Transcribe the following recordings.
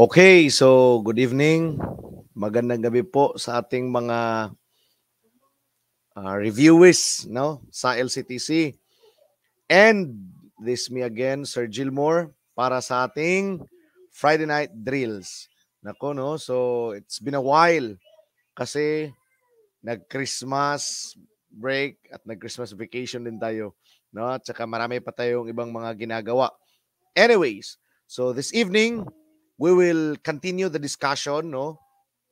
Okay, so good evening. Magandang gabi po sa ating mga uh, reviewers no sa LCTC. And this me again, Sir Gilmore, para sa ating Friday night drills. Nako no, so it's been a while kasi nag-Christmas break at nag-Christmas vacation din tayo, no? At saka marami pa tayong ibang mga ginagawa. Anyways, so this evening, we will continue the discussion, no?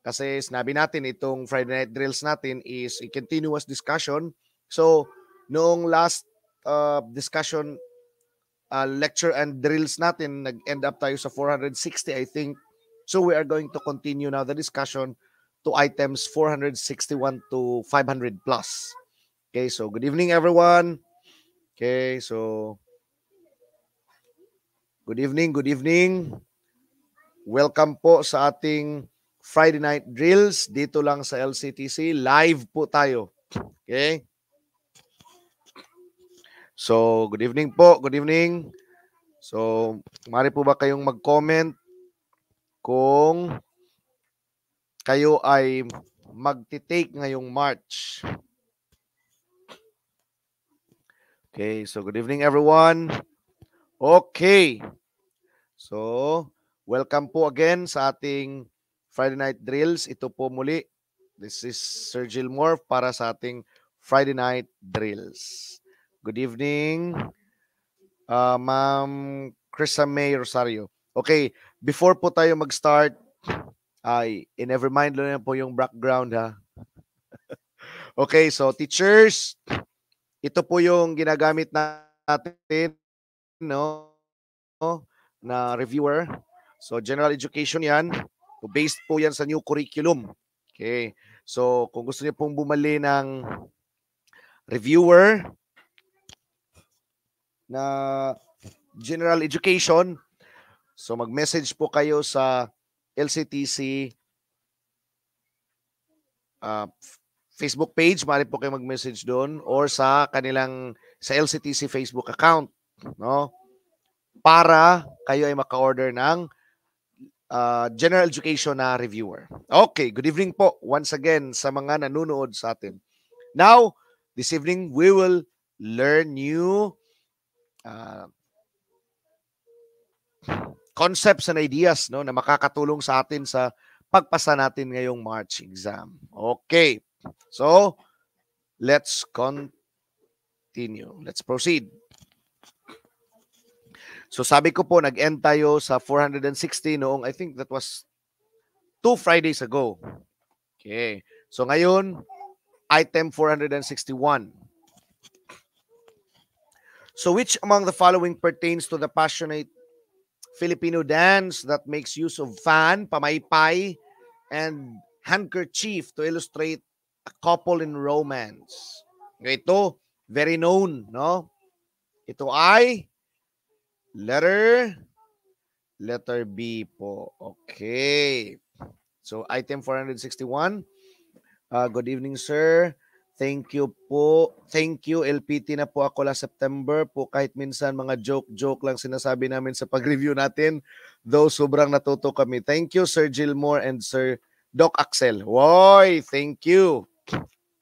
Kasi sinabi natin itong Friday night drills natin is a continuous discussion. So, noong last uh, discussion uh, lecture and drills natin, nag-end up tayo sa 460, I think. So, we are going to continue now the discussion to items 461 to 500 plus. Okay, so good evening, everyone. Okay, so good evening, good evening. Welcome po sa ating Friday Night Drills dito lang sa LCTC. Live po tayo. Okay? So, good evening po. Good evening. So, mari po ba kayong mag-comment kung kayo ay magti-take ngayong March. Okay, so good evening everyone. Okay. So, Welcome po again sa ating Friday Night Drills. Ito po muli. This is Sir Gilmore para sa ating Friday Night Drills. Good evening, uh, Ma'am Krista May Rosario. Okay, before po tayo mag-start, ay, in every mind lang po yung background ha. okay, so teachers, ito po yung ginagamit natin, no? na reviewer So general education yan. Based po yan sa new curriculum. Okay. So kung gusto niyo pong bumili ng reviewer na general education, so mag-message po kayo sa LCTC uh, ah, Facebook page, maaari po kayo mag-message doon or sa kanilang sa LCTC Facebook account, no? Para kayo ay maka-order ng uh, general education na reviewer. Okay, good evening po once again sa mga nanonood sa atin. Now, this evening we will learn new uh, concepts and ideas no na makakatulong sa atin sa pagpasa natin ngayong March exam. Okay. So, let's continue. Let's proceed. So sabi ko po, nag-end tayo sa 460 noong, I think that was two Fridays ago. Okay. So ngayon, item 461. So which among the following pertains to the passionate Filipino dance that makes use of fan, pamaypay, and handkerchief to illustrate a couple in romance? Okay, ito, very known, no? Ito ay Letter? Letter B po. Okay. So, item 461. Uh, good evening, sir. Thank you po. Thank you. LPT na po ako last September po kahit minsan mga joke-joke lang sinasabi namin sa pag-review natin. Though sobrang natuto kami. Thank you Sir Gilmore and Sir Doc Axel. Woy! Thank you.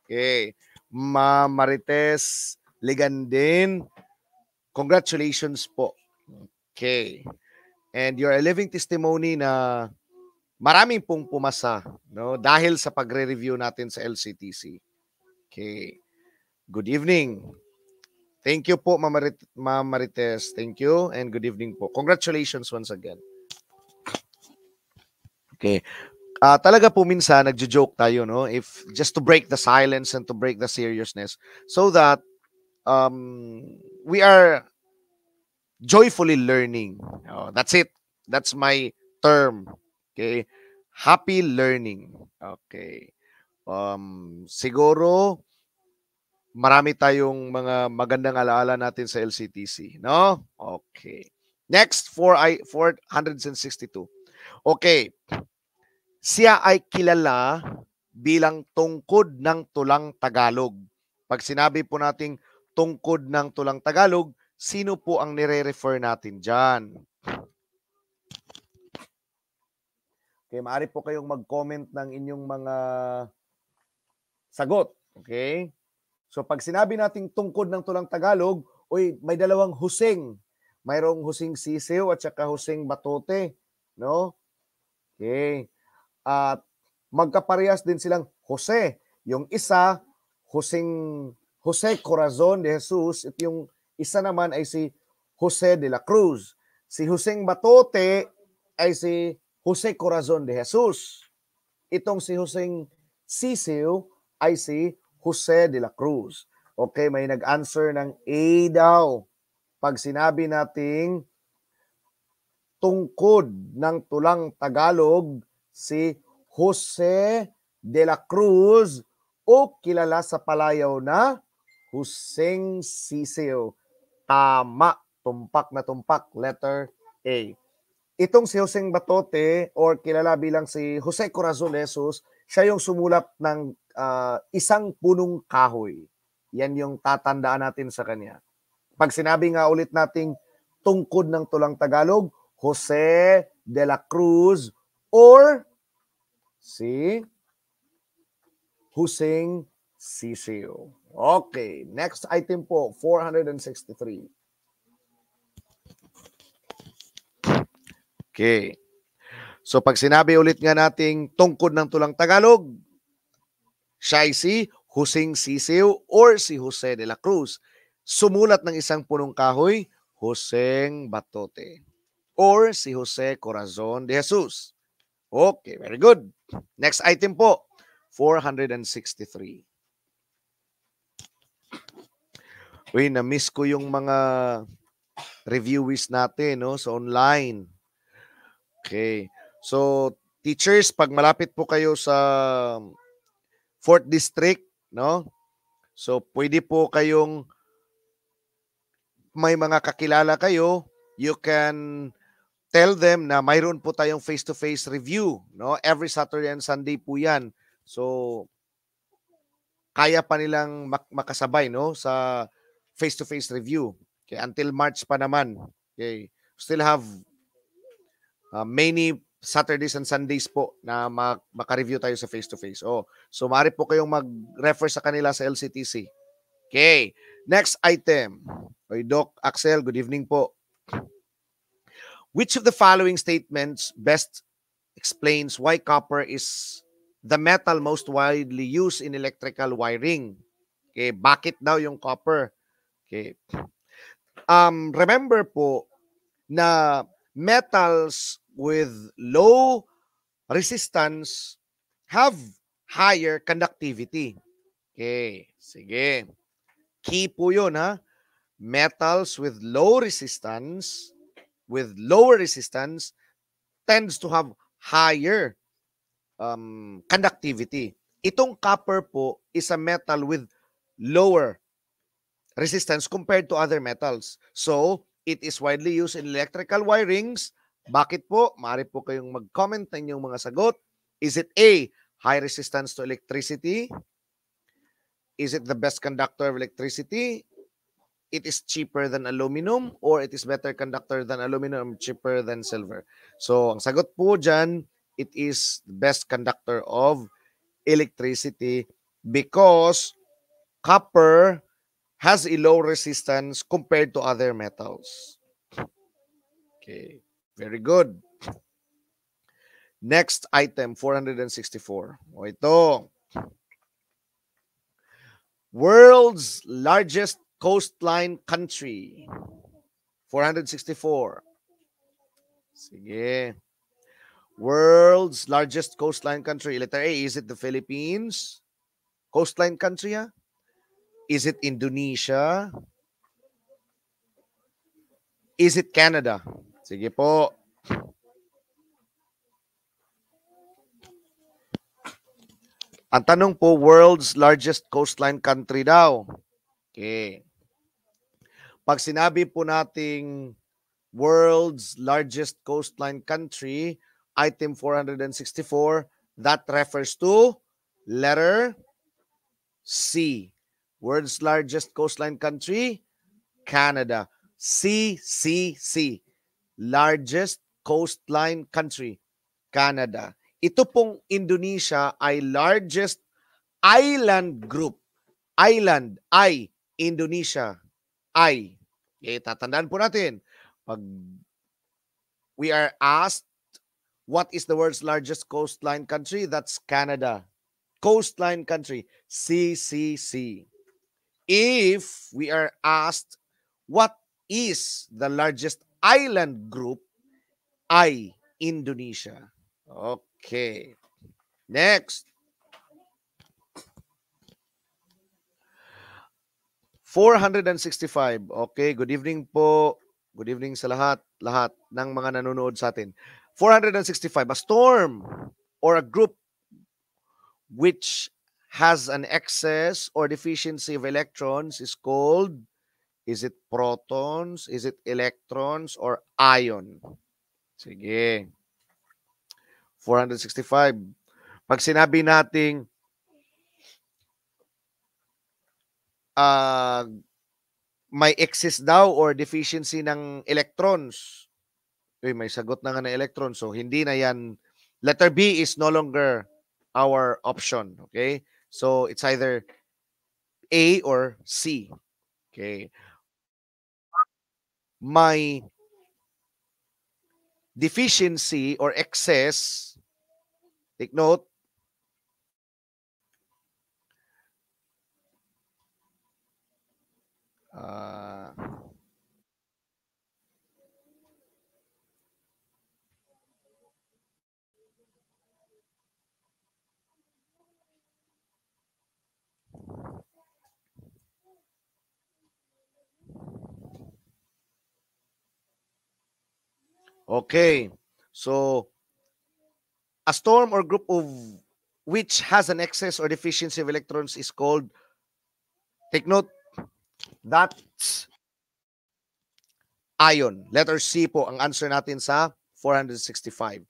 Okay. Ma Marites Ligandin. Congratulations po. Okay. And you're a living testimony na maraming pong pumasa no dahil sa pagre-review natin sa LCTC. Okay. Good evening. Thank you po Ma'am Ma Marites. Thank you and good evening po. Congratulations once again. Okay. Uh, talaga po minsan nagjo-joke tayo no if just to break the silence and to break the seriousness so that um, we are joyfully learning. Oh, that's it. That's my term. Okay? Happy learning. Okay. Um, siguro, marami tayong mga magandang alaala natin sa LCTC. No? Okay. Next, 4 462. Okay. Siya ay kilala bilang tungkod ng tulang Tagalog. Pag sinabi po nating tungkod ng tulang Tagalog, Sino po ang nire-refer natin dyan? Okay, maaari po kayong mag-comment ng inyong mga sagot. Okay? So pag sinabi nating tungkod ng tulang Tagalog, uy, may dalawang husing. Mayroong husing sisiw at saka husing batote. No? Okay. At magkaparehas din silang Jose. Yung isa, Husing Jose Corazon de Jesus, at yung isa naman ay si Jose de la Cruz. Si Joseng Batote ay si Jose Corazon de Jesus. Itong si Joseng Sisiu ay si Jose de la Cruz. Okay, may nag-answer ng A daw. Pag sinabi nating tungkod ng tulang Tagalog si Jose de la Cruz o kilala sa palayaw na Huseng Siseo. Tama. Tumpak na tumpak. Letter A. Itong si Jose Batote or kilala bilang si Jose Corazon Jesus, siya yung sumulat ng uh, isang punong kahoy. Yan yung tatandaan natin sa kanya. Pag sinabi nga ulit nating tungkod ng tulang Tagalog, Jose de la Cruz or si Husing Sisiyo. Okay, next item po, 463. Okay. So pag sinabi ulit nga nating tungkod ng tulang Tagalog, siya ay si Husing Sisiw or si Jose de la Cruz. Sumulat ng isang punong kahoy, Joseng Batote or si Jose Corazon de Jesus. Okay, very good. Next item po, 463. Uy, na-miss ko yung mga reviewers natin no, sa so online. Okay. So, teachers, pag malapit po kayo sa 4th District, no? So, pwede po kayong may mga kakilala kayo, you can tell them na mayroon po tayong face-to-face -face review, no? Every Saturday and Sunday po 'yan. So, kaya pa nilang mak- makasabay no sa face-to-face review. Okay, until March pa naman. Okay, still have uh, many Saturdays and Sundays po na maka-review tayo sa face-to-face. -face. Oh, so maaari po kayong mag-refer sa kanila sa LCTC. Okay, next item. Oy, Doc Axel, good evening po. Which of the following statements best explains why copper is the metal most widely used in electrical wiring? Okay, bakit daw yung copper Okay. Um, remember po na metals with low resistance have higher conductivity. Okay, sige. Key po yun ha. Metals with low resistance, with lower resistance, tends to have higher um, conductivity. Itong copper po is a metal with lower resistance compared to other metals. So, it is widely used in electrical wirings. Bakit po? Maaari po kayong mag-comment ng inyong mga sagot. Is it A, high resistance to electricity? Is it the best conductor of electricity? It is cheaper than aluminum or it is better conductor than aluminum, cheaper than silver. So, ang sagot po dyan, it is the best conductor of electricity because copper has a low resistance compared to other metals. Okay, very good. Next item, 464. O ito. World's largest coastline country. 464. Sige. World's largest coastline country. Letter A, is it the Philippines? Coastline country, yeah? Is it Indonesia? Is it Canada? Sige po. Ang tanong po, world's largest coastline country daw. Okay. Pag sinabi po nating world's largest coastline country, item 464, that refers to letter C. World's largest coastline country, Canada. C, C, C. largest coastline country, Canada. Ito pong Indonesia ay largest island group. Island, I, Indonesia, I. Okay, eh, tatandaan po natin. Pag we are asked, what is the world's largest coastline country? That's Canada. Coastline country, CCC if we are asked what is the largest island group, I, Indonesia. Okay. Next. 465. Okay, good evening po. Good evening sa lahat, lahat ng mga nanonood sa atin. 465, a storm or a group which has an excess or deficiency of electrons is called is it protons, is it electrons or ion? Sige. 465. Pag sinabi nating uh, may excess daw or deficiency ng electrons, uy, may sagot na nga ng electrons, so hindi na yan. Letter B is no longer our option, okay? So it's either A or C. Okay. My deficiency or excess, take note, uh, Okay. So, a storm or group of which has an excess or deficiency of electrons is called, take note, that's ion. Letter C po ang answer natin sa 465.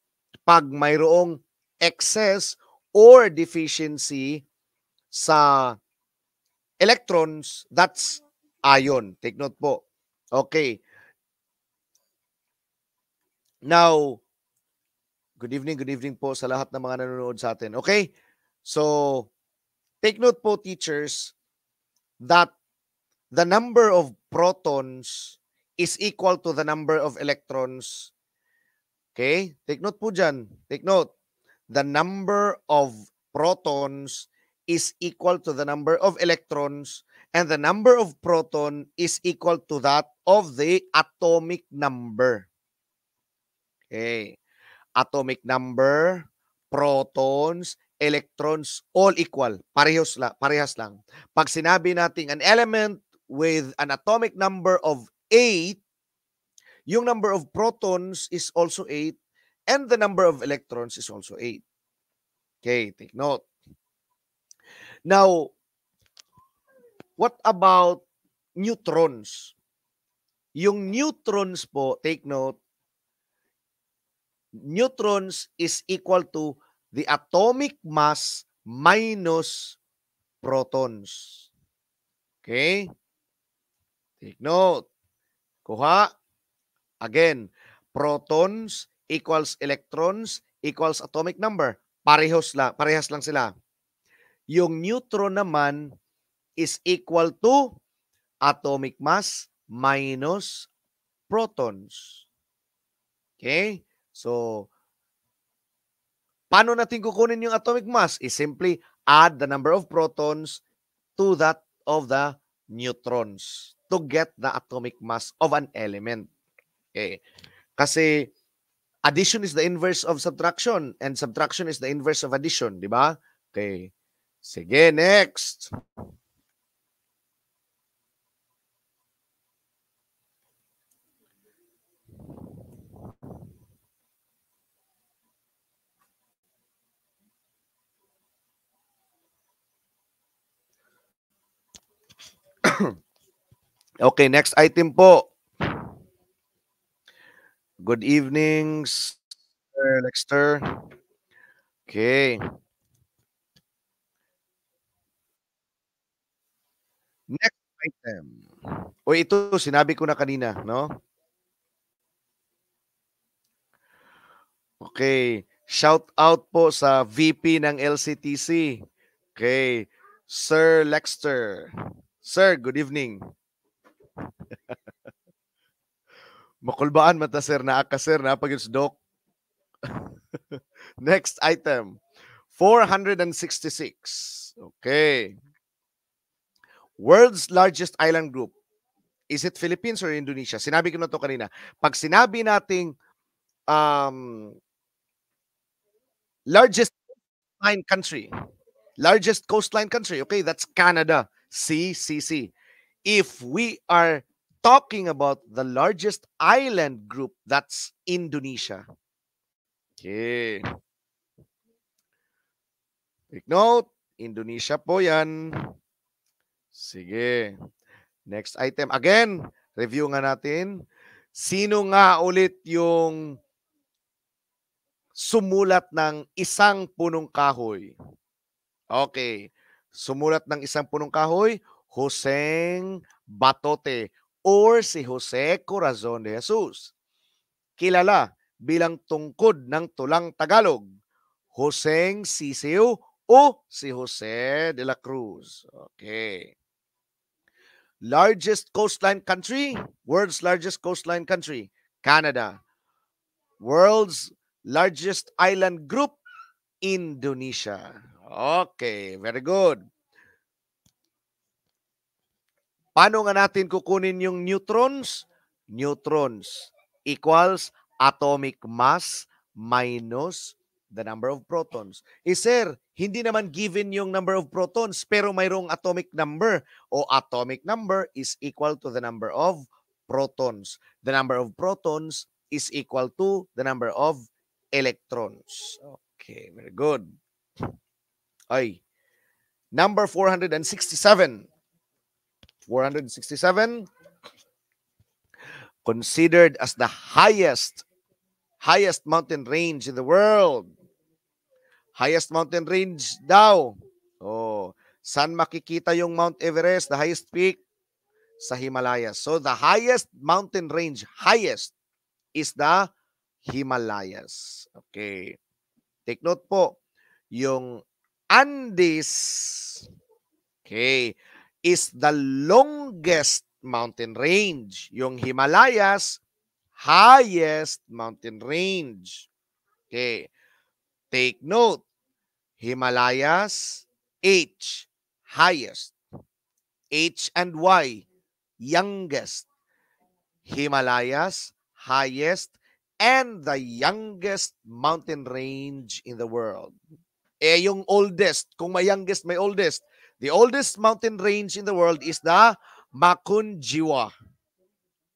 Pag mayroong excess or deficiency sa electrons, that's ion. Take note po. Okay. Now, good evening, good evening po sa lahat ng mga nanonood sa atin. Okay? So, take note po teachers that the number of protons is equal to the number of electrons. Okay? Take note po dyan. Take note. The number of protons is equal to the number of electrons and the number of proton is equal to that of the atomic number. Okay. Atomic number, protons, electrons, all equal. Parehos la, parehas lang. Pag sinabi nating an element with an atomic number of 8, yung number of protons is also 8 and the number of electrons is also 8. Okay, take note. Now, what about neutrons? Yung neutrons po, take note, neutrons is equal to the atomic mass minus protons. Okay? Take note. Kuha. Again, protons equals electrons equals atomic number. Parehos lang, parehas lang sila. Yung neutron naman is equal to atomic mass minus protons. Okay? So, paano natin kukunin yung atomic mass? Is simply add the number of protons to that of the neutrons to get the atomic mass of an element. Okay. Kasi addition is the inverse of subtraction and subtraction is the inverse of addition, di ba? Okay. Sige, next. okay, next item po. Good evening, Sir Lexter. Okay. Next item. O ito, sinabi ko na kanina, no? Okay. Shout out po sa VP ng LCTC. Okay. Sir Lexter. Sir, good evening. Makulbaan mata sir na aka sir na pagyusdok. Next item. 466. Okay. World's largest island group. Is it Philippines or Indonesia? Sinabi ko na to kanina. Pag sinabi nating um, largest coastline country, largest coastline country, okay, that's Canada. CCC. If we are talking about the largest island group, that's Indonesia. Okay. Take note, Indonesia po yan. Sige. Next item. Again, review nga natin. Sino nga ulit yung sumulat ng isang punong kahoy? Okay sumulat ng isang punong kahoy, Joseng Batote or si Jose Corazon de Jesus. Kilala bilang tungkod ng tulang Tagalog, Joseng Sisiu o si Jose de la Cruz. Okay. Largest coastline country, world's largest coastline country, Canada. World's largest island group, Indonesia. Okay, very good. Paano nga natin kukunin yung neutrons? Neutrons equals atomic mass minus the number of protons. Eh sir, hindi naman given yung number of protons pero mayroong atomic number o atomic number is equal to the number of protons. The number of protons is equal to the number of electrons. Okay, very good ay number 467. 467 considered as the highest highest mountain range in the world. Highest mountain range daw. Oh, san makikita yung Mount Everest, the highest peak? Sa himalayas So the highest mountain range, highest is the Himalayas. Okay. Take note po, yung Andes, okay, is the longest mountain range. Yung Himalayas, highest mountain range. Okay. Take note. Himalayas, H, highest. H and Y, youngest. Himalayas, highest, and the youngest mountain range in the world. Eh, yung oldest, kung may youngest, may oldest. The oldest mountain range in the world is the Makunjiwa.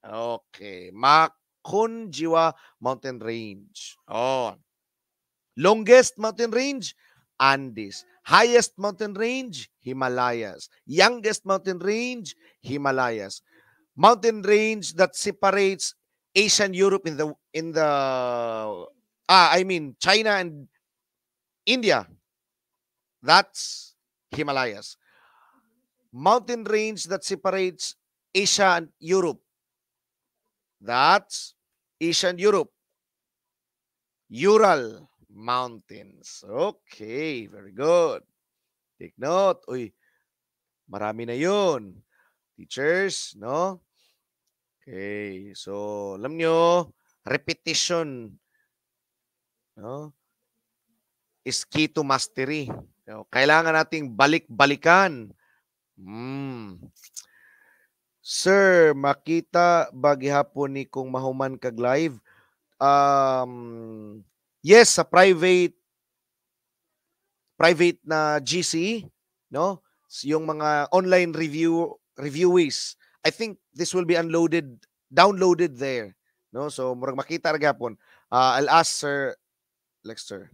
Okay. Makunjiwa Mountain Range. Oh. Longest mountain range, Andes. Highest mountain range, Himalayas. Youngest mountain range, Himalayas. Mountain range that separates Asia and Europe in the in the ah I mean China and India. That's Himalayas. Mountain range that separates Asia and Europe. That's Asia and Europe. Ural Mountains. Okay, very good. Take note. Uy, marami na yun. Teachers, no? Okay, so alam nyo, repetition no? is key to mastery. So, kailangan nating balik-balikan. Mm. Sir, makita ba gihapon ni kung mahuman kag live? Um, yes, sa private private na GC, e, no? Yung mga online review reviewees. I think this will be unloaded, downloaded there, no? So murag makita ra gapon. Uh, ah, I'll ask Sir Lexter.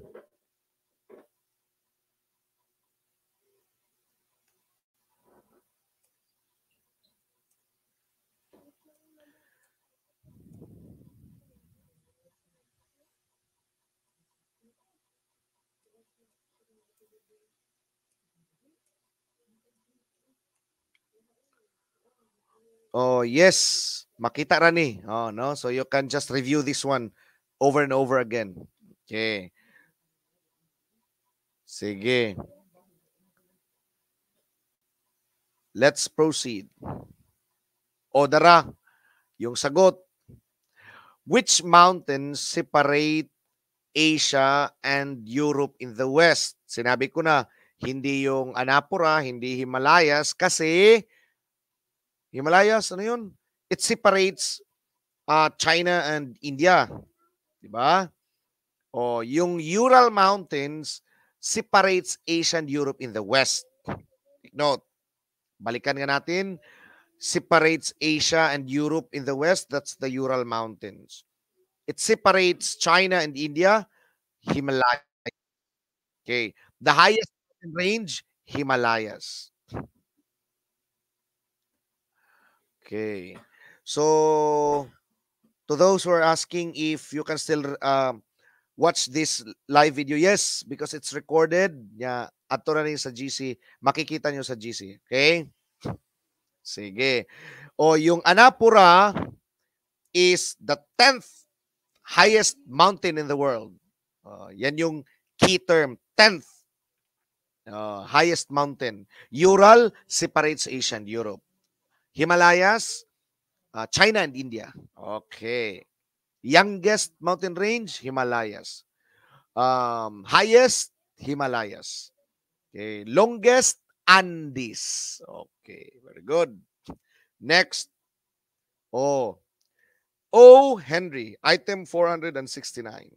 Oh, yes. Makita ra ni. Oh, no. So you can just review this one over and over again. Okay. Sige. Let's proceed. O dara, yung sagot. Which mountains separate Asia and Europe in the West? Sinabi ko na, hindi yung Anapura, hindi Himalayas, kasi Himalayas, ano yun? It separates uh, China and India. Di ba? O yung Ural Mountains separates Asia and Europe in the West. note. Balikan nga natin. Separates Asia and Europe in the West. That's the Ural Mountains. It separates China and India. Himalayas. Okay. The highest range, Himalayas. Okay. So, to those who are asking if you can still uh, watch this live video, yes, because it's recorded. Yeah, ato na rin sa GC. Makikita nyo sa GC. Okay? Sige. O yung Anapura is the 10th highest mountain in the world. Uh, yan yung key term, 10th uh, highest mountain. Ural separates Asia and Europe. Himalayas, uh, China and India. Okay. Youngest mountain range, Himalayas. Um, highest, Himalayas. Okay. Longest, Andes. Okay, very good. Next. Oh. O. Henry, item 469.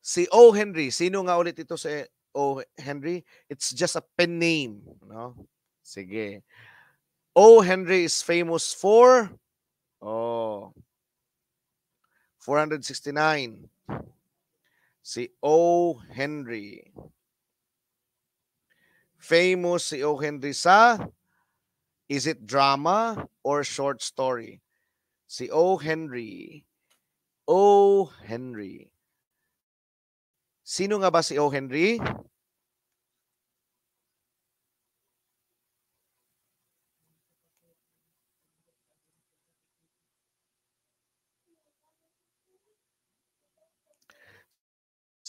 Si O. Henry, sino nga ulit ito si O. Henry? It's just a pen name. No? Sige. O. Oh, Henry is famous for oh 469. Si O. Henry. Famous si O. Henry sa is it drama or short story? Si O. Henry. O. Henry. Sino nga ba si O. Henry?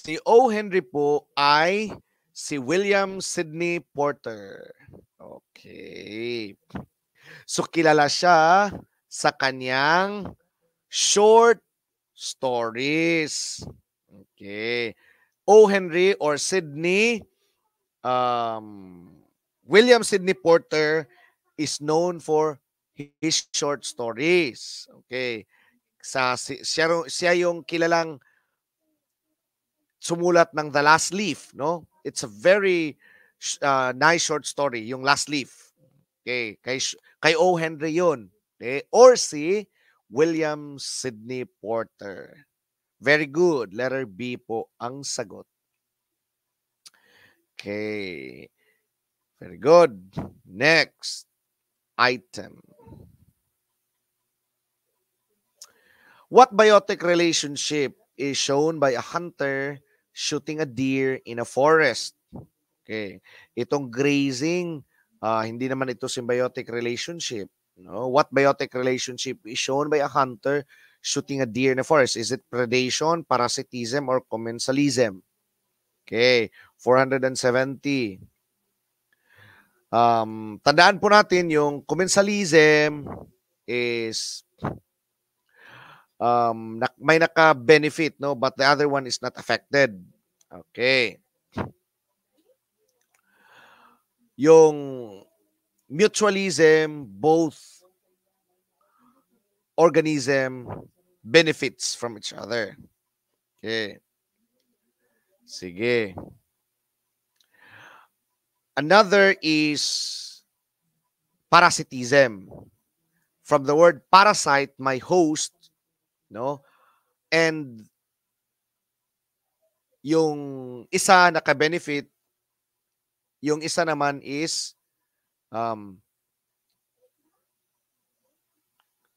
Si O. Henry po ay si William Sidney Porter. Okay. So kilala siya sa kanyang short stories. Okay. O. Henry or Sidney um, William Sidney Porter is known for his short stories. Okay. Sa, siya, siya yung kilalang sumulat ng The Last Leaf, no? It's a very uh, nice short story, yung Last Leaf. Okay, kay kay O. Henry 'yun. Okay? Or si William Sidney Porter. Very good. Letter B po ang sagot. Okay. Very good. Next item. What biotic relationship is shown by a hunter shooting a deer in a forest. Okay. Itong grazing, uh, hindi naman ito symbiotic relationship. No? What biotic relationship is shown by a hunter shooting a deer in a forest? Is it predation, parasitism, or commensalism? Okay, 470. Um, tandaan po natin yung commensalism is um, na, may naka-benefit, no? But the other one is not affected. Okay. Yung mutualism, both organism benefits from each other. Okay. Sige. Another is parasitism. From the word parasite, my host, no? And yung isa naka-benefit, yung isa naman is um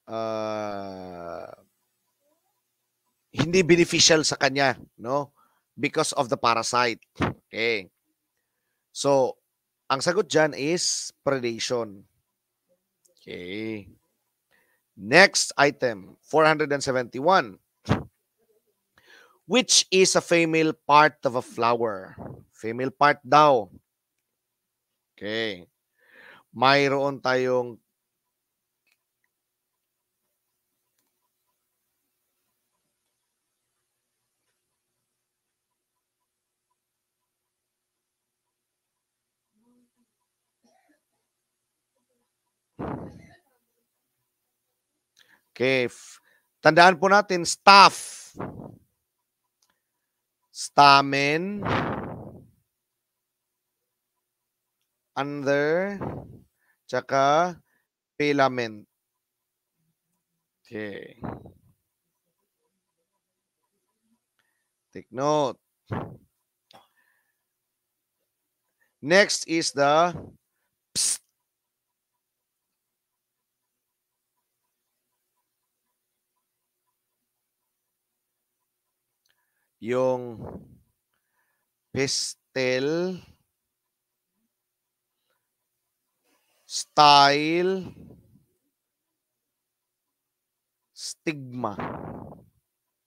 uh, hindi beneficial sa kanya, no? Because of the parasite. Okay. So, ang sagot dyan is predation. Okay. Next item, 471, which is a female part of a flower. Female part daw. Okay. Mayroon tayong Okay. Tandaan po natin, staff. Stamen. Under. Tsaka filament. Okay. Take note. Next is the yung pastel style stigma.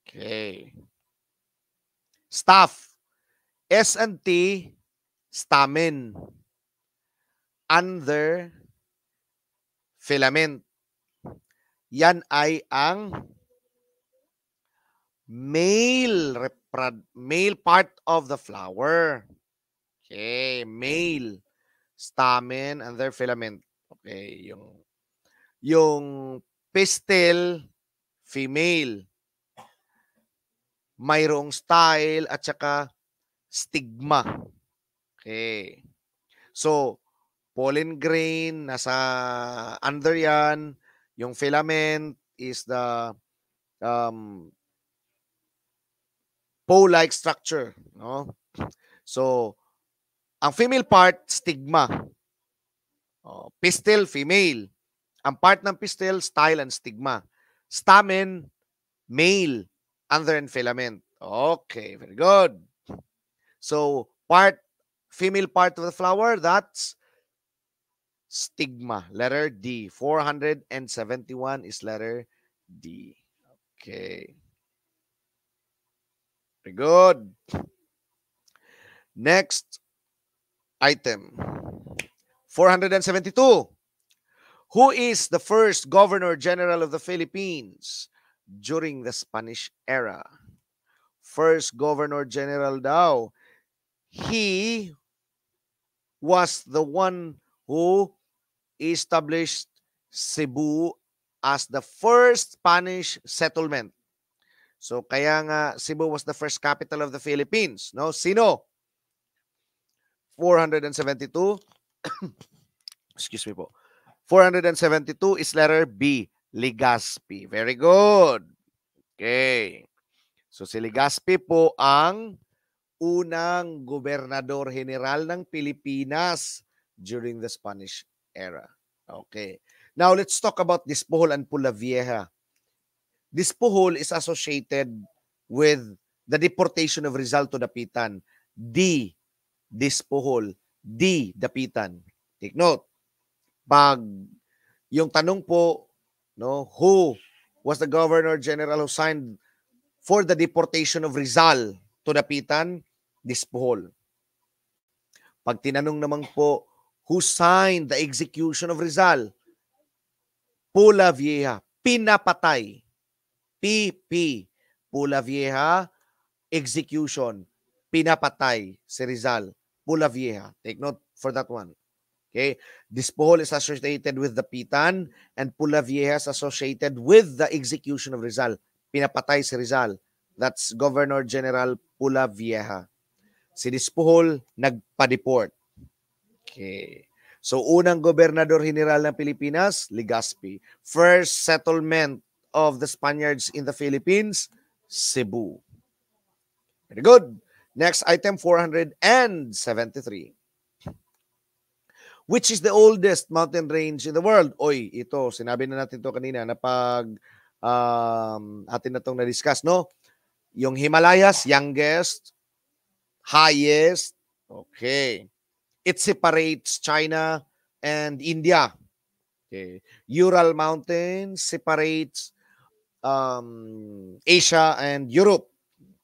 Okay. Staff. S&T stamen. Under filament. Yan ay ang male male part of the flower. Okay, male stamen and their filament. Okay, yung yung pistil female. Mayroong style at saka stigma. Okay. So, pollen grain nasa under yan, yung filament is the um pole-like structure. No? So, ang female part, stigma. Oh, pistil, female. Ang part ng pistil, style and stigma. Stamen, male. Anther and filament. Okay, very good. So, part, female part of the flower, that's stigma. Letter D. 471 is letter D. Okay. Very good. Next item 472. Who is the first governor general of the Philippines during the Spanish era? First governor general daw. He was the one who established Cebu as the first Spanish settlement. So kaya nga Cebu was the first capital of the Philippines, no? Sino? 472 Excuse me po. 472 is letter B, Ligaspi. Very good. Okay. So si Ligaspi po ang unang gobernador general ng Pilipinas during the Spanish era. Okay. Now let's talk about this Dispol and Vieja this puhol is associated with the deportation of Rizal to Dapitan. D, this puhol. D, Dapitan. Take note. Pag yung tanong po, no, who was the Governor General who signed for the deportation of Rizal to Dapitan? This puhol. Pag tinanong naman po, who signed the execution of Rizal? Pula Vieja, pinapatay PP, Pula Vieja, execution, pinapatay si Rizal, Pula Vieja. Take note for that one. Okay? This pole is associated with the Pitan and Pula Vieja is associated with the execution of Rizal. Pinapatay si Rizal. That's Governor General Pula Vieja. Si Dispuhol nagpa-deport. Okay. So unang gobernador general ng Pilipinas, Legazpi. First settlement of the Spaniards in the Philippines, Cebu. Very good. Next item 473. Which is the oldest mountain range in the world? Oy, ito, sinabi na natin to kanina na pag um, atin na itong na-discuss, no? Yung Himalayas, youngest, highest, okay. It separates China and India. Okay. Ural Mountains separates um, Asia and Europe.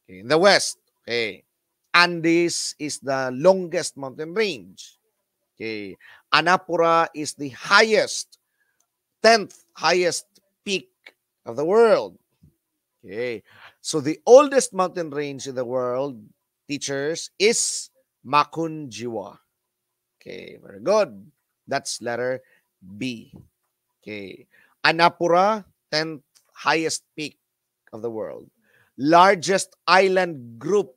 Okay. In the West, okay, Andes is the longest mountain range. Okay, Anapura is the highest, tenth highest peak of the world. Okay, so the oldest mountain range in the world, teachers, is Makunjiwa. Okay, very good. That's letter B. Okay, Anapura tenth highest peak of the world, largest island group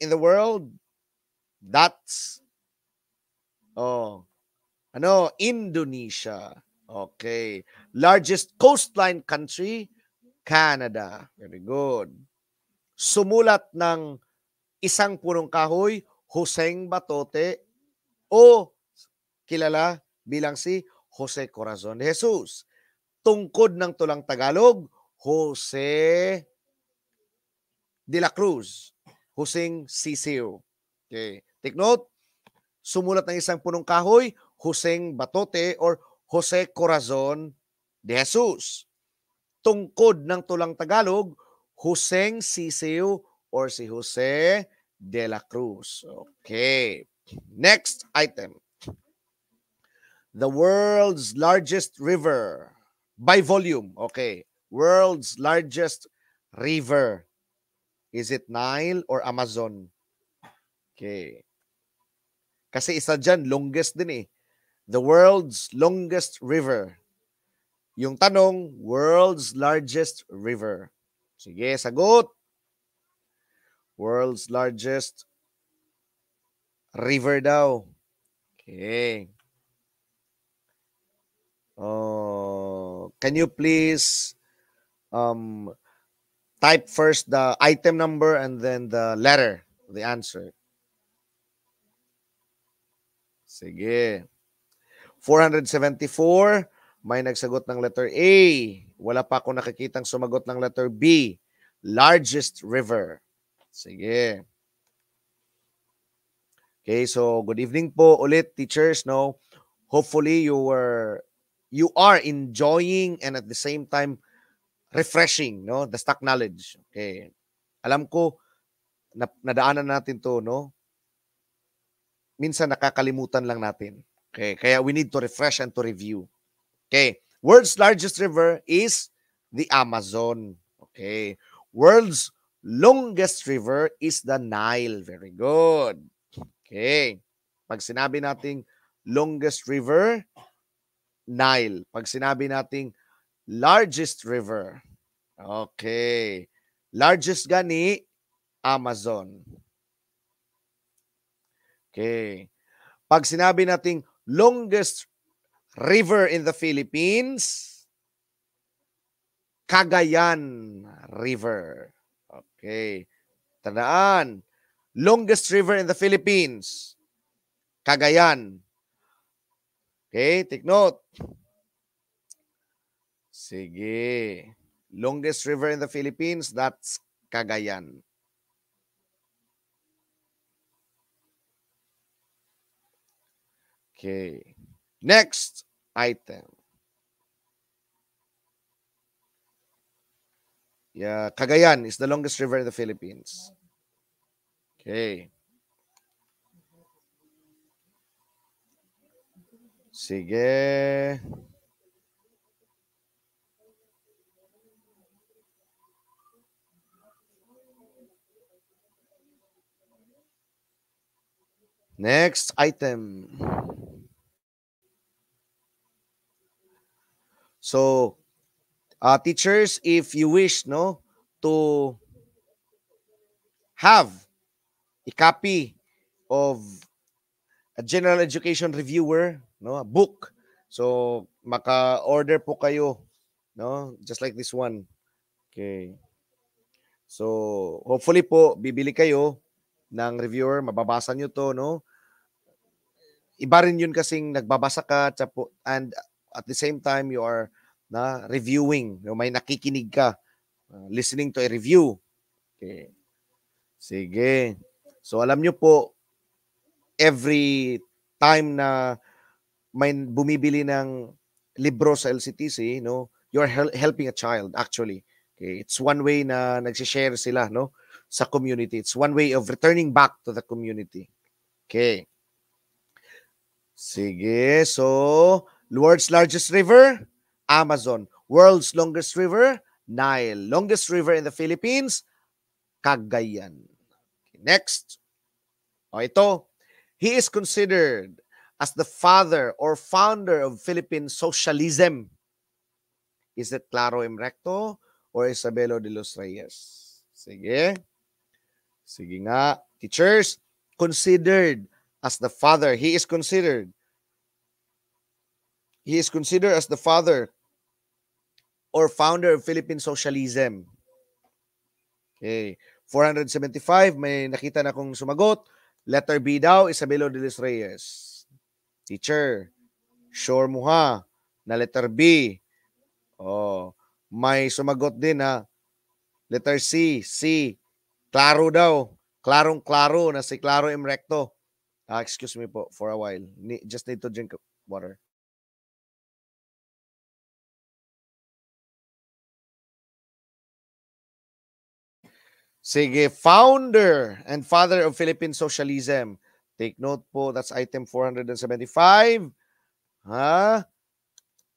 in the world. That's oh, ano, Indonesia. Okay. Largest coastline country, Canada. Very good. Sumulat ng isang punong kahoy, Joseng Batote o kilala bilang si Jose Corazon de Jesus tungkod ng tulang Tagalog, Jose de la Cruz, Huseng Sisiu. Okay. Take note, sumulat ng isang punong kahoy, Huseng Batote or Jose Corazon de Jesus. Tungkod ng tulang Tagalog, Huseng Sisiu or si Jose de la Cruz. Okay. Next item. The world's largest river By volume, okay. World's largest river. Is it Nile or Amazon? Okay. Kasi isa dyan, longest din eh. The world's longest river. Yung tanong, world's largest river. Sige, sagot. World's largest river daw. Okay. Oh. Can you please um, type first the item number and then the letter, the answer? Sige. 474, may nagsagot ng letter A. Wala pa ako nakikitang sumagot ng letter B. Largest river. Sige. Okay, so good evening po ulit teachers, no? Hopefully you were you are enjoying and at the same time refreshing no the stock knowledge okay alam ko na, nadaanan natin to no minsan nakakalimutan lang natin okay kaya we need to refresh and to review okay world's largest river is the Amazon okay world's longest river is the Nile very good okay pag sinabi nating longest river Nile. Pag sinabi nating largest river. Okay. Largest gani Amazon. Okay. Pag sinabi nating longest river in the Philippines, Cagayan River. Okay. Tandaan, longest river in the Philippines, Cagayan. Okay, take note. Sige. Longest river in the Philippines, that's Cagayan. Okay. Next item. Yeah, Cagayan is the longest river in the Philippines. Okay. Sige. Next item. So, uh, teachers, if you wish no to have a copy of a general education reviewer no? A book. So maka-order po kayo, no? Just like this one. Okay. So hopefully po bibili kayo ng reviewer, mababasa niyo to, no? Iba rin 'yun kasing nagbabasa ka tapo, and at the same time you are na reviewing, no? may nakikinig ka, uh, listening to a review. Okay. Sige. So alam niyo po every time na may bumibili ng libro sa LCTC, no? You're hel- helping a child actually. Okay, it's one way na nagsi sila, no? sa community. It's one way of returning back to the community. Okay. Sige, so world's largest river, Amazon. World's longest river, Nile. Longest river in the Philippines, Cagayan. Okay, next. O oh, ito, he is considered as the father or founder of Philippine socialism? Is it Claro M. or Isabelo de los Reyes? Sige. Sige nga. Teachers, considered as the father. He is considered. He is considered as the father or founder of Philippine socialism. Okay. 475, may nakita na kong sumagot. Letter B daw, Isabelo de los Reyes. Teacher, sure mo ha, na letter B. Oh, may sumagot din ha. Letter C, C. Klaro daw. Klarong-klaro na si Claro M. Recto. Ah, excuse me po for a while. Just need to drink water. Sige, founder and father of Philippine socialism. Take note po, that's item 475. Ha?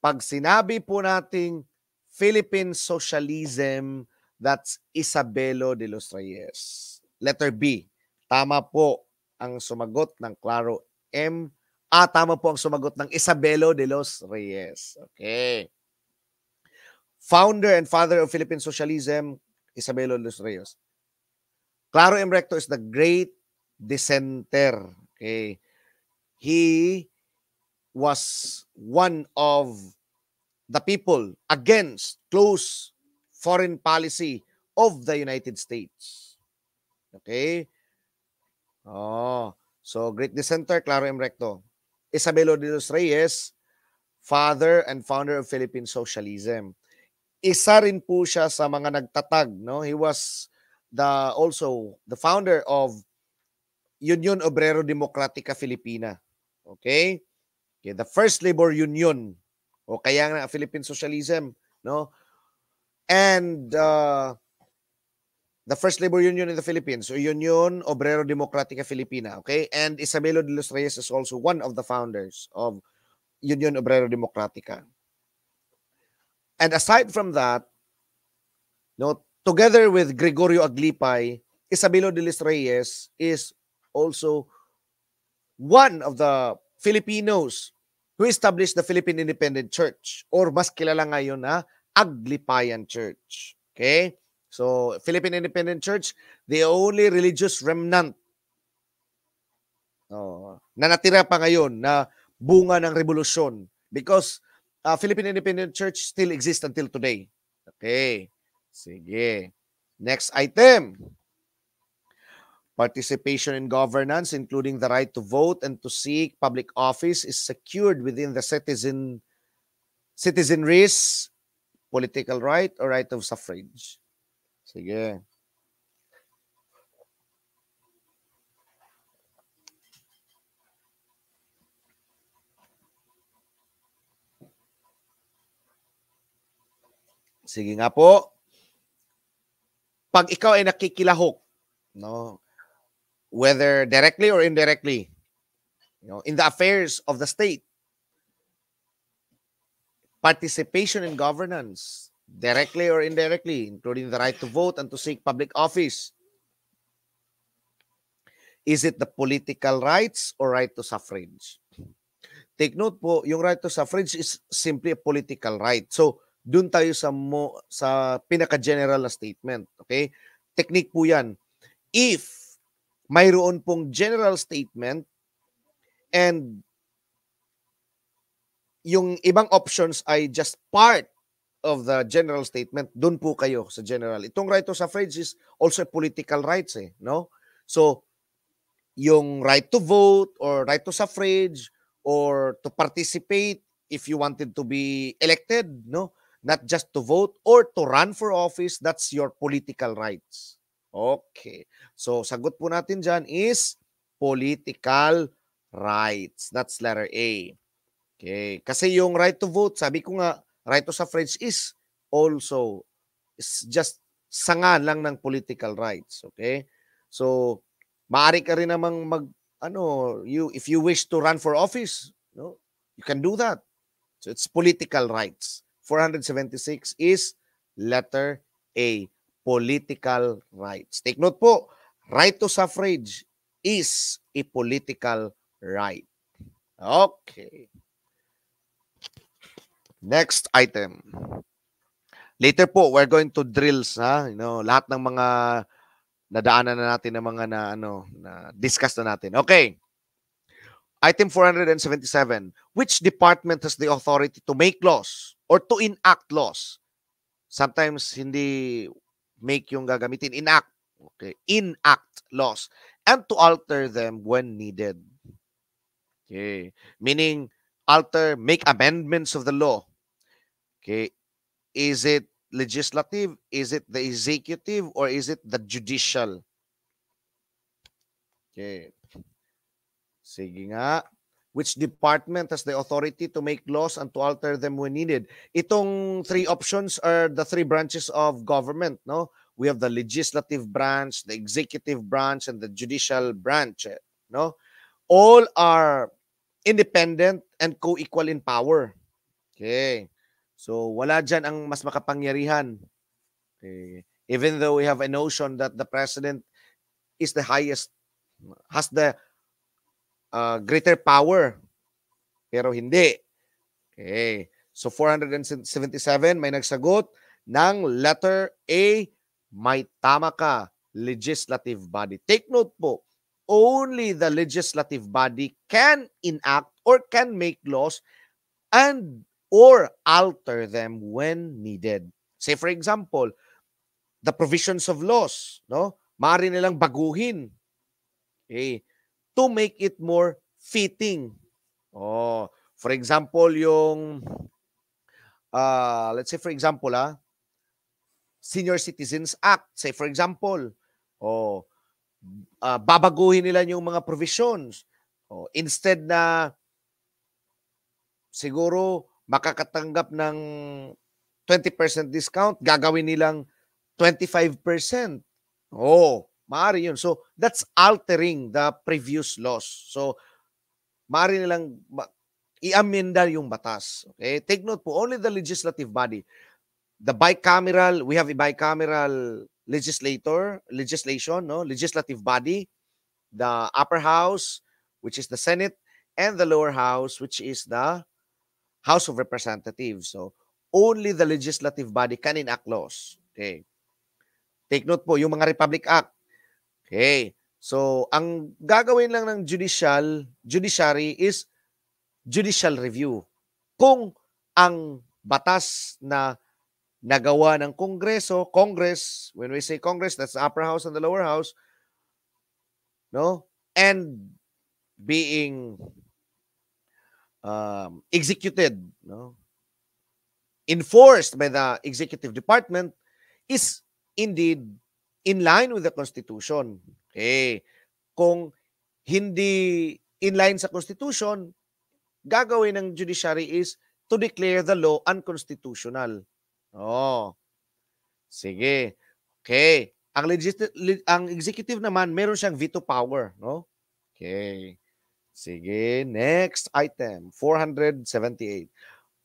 Pag sinabi po nating Philippine socialism, that's Isabelo de los Reyes. Letter B. Tama po ang sumagot ng Claro M. Ah, tama po ang sumagot ng Isabelo de los Reyes. Okay. Founder and father of Philippine socialism, Isabelo de los Reyes. Claro M. Recto is the great dissenter. Okay. He was one of the people against close foreign policy of the United States. Okay? Oh, so great dissenter, claro M. recto. Isabelo de los Reyes, father and founder of Philippine socialism. Isa rin po siya sa mga nagtatag, no? He was the also the founder of Union Obrero Democratica Filipina. Okay? okay? The first labor union o kaya nga Philippine Socialism, no? And uh, the first labor union in the Philippines, Union Obrero Democratica Filipina, okay? And Isabelo de los Reyes is also one of the founders of Union Obrero Democratica. And aside from that, no, together with Gregorio Aglipay, Isabelo de los Reyes is also one of the Filipinos who established the Philippine Independent Church or mas kilala ngayon na Aglipayan Church. Okay? So, Philippine Independent Church, the only religious remnant oh, na natira pa ngayon na bunga ng revolusyon because uh, Philippine Independent Church still exists until today. Okay. Sige. Next item. Participation in governance, including the right to vote and to seek public office, is secured within the citizen citizenry's political right or right of suffrage. Sige. Sige nga po. Pag ikaw ay nakikilahok, no, whether directly or indirectly, you know, in the affairs of the state. Participation in governance, directly or indirectly, including the right to vote and to seek public office. Is it the political rights or right to suffrage? Take note po, yung right to suffrage is simply a political right. So, dun tayo sa mo, sa pinaka-general na statement, okay? Technique po 'yan. If mayroon pong general statement and yung ibang options ay just part of the general statement. Doon po kayo sa general. Itong right to suffrage is also political rights eh, no? So, yung right to vote or right to suffrage or to participate if you wanted to be elected, no? Not just to vote or to run for office, that's your political rights. Okay. So, sagot po natin dyan is political rights. That's letter A. Okay. Kasi yung right to vote, sabi ko nga, right to suffrage is also is just sanga lang ng political rights. Okay? So, maaari ka rin namang mag, ano, you, if you wish to run for office, no, you can do that. So, it's political rights. 476 is letter A political rights. Take note po, right to suffrage is a political right. Okay. Next item. Later po, we're going to drills ha, you know, lahat ng mga nadaanan na natin ng mga na ano, na discuss na natin. Okay. Item 477, which department has the authority to make laws or to enact laws? Sometimes hindi make yung gagamitin. Enact. Okay. Enact laws. And to alter them when needed. Okay. Meaning, alter, make amendments of the law. Okay. Is it legislative? Is it the executive? Or is it the judicial? Okay. Sige nga which department has the authority to make laws and to alter them when needed. Itong three options are the three branches of government, no? We have the legislative branch, the executive branch, and the judicial branch, eh, no? All are independent and co-equal in power. Okay. So, wala dyan ang mas makapangyarihan. Okay. Even though we have a notion that the president is the highest, has the uh, greater power. Pero hindi. Okay. So 477 may nagsagot ng letter A, may tama ka, legislative body. Take note po, only the legislative body can enact or can make laws and or alter them when needed. Say for example, the provisions of laws, no? Maari nilang baguhin. Okay to make it more fitting. Oh, for example, yung uh, let's say for example ah, Senior Citizens Act, say for example, oh, uh, babaguhin nila yung mga provisions. Oh, instead na siguro makakatanggap ng 20% discount, gagawin nilang 25%. Oh, Maari yun. So, that's altering the previous laws. So, maari nilang i-amenda yung batas. Okay? Take note po, only the legislative body. The bicameral, we have a bicameral legislator, legislation, no? legislative body, the upper house, which is the Senate, and the lower house, which is the House of Representatives. So, only the legislative body can enact laws. Okay. Take note po, yung mga Republic Act, Okay. So, ang gagawin lang ng judicial, judiciary is judicial review. Kung ang batas na nagawa ng Kongreso, Congress, when we say Congress, that's the upper house and the lower house, no? And being um, executed, no? Enforced by the executive department is indeed in line with the Constitution. Okay. Eh, kung hindi in line sa Constitution, gagawin ng judiciary is to declare the law unconstitutional. Oh. Sige. Okay. Ang legis- ang executive naman meron siyang veto power, no? Okay. Sige, next item 478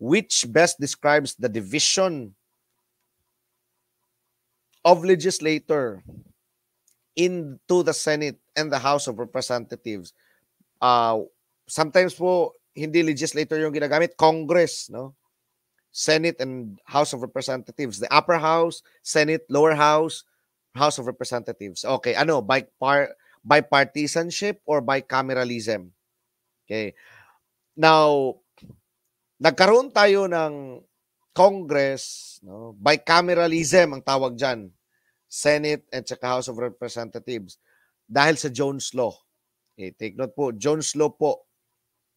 which best describes the division of legislator into the Senate and the House of Representatives. Uh, sometimes po, hindi legislator yung ginagamit, Congress, no? Senate and House of Representatives. The upper house, Senate, lower house, House of Representatives. Okay, ano, by par bipartisanship or bicameralism? Okay. Now, nagkaroon tayo ng Congress, no, bicameralism ang tawag diyan. Senate at saka House of Representatives dahil sa Jones Law. Okay, take note po, Jones Law po.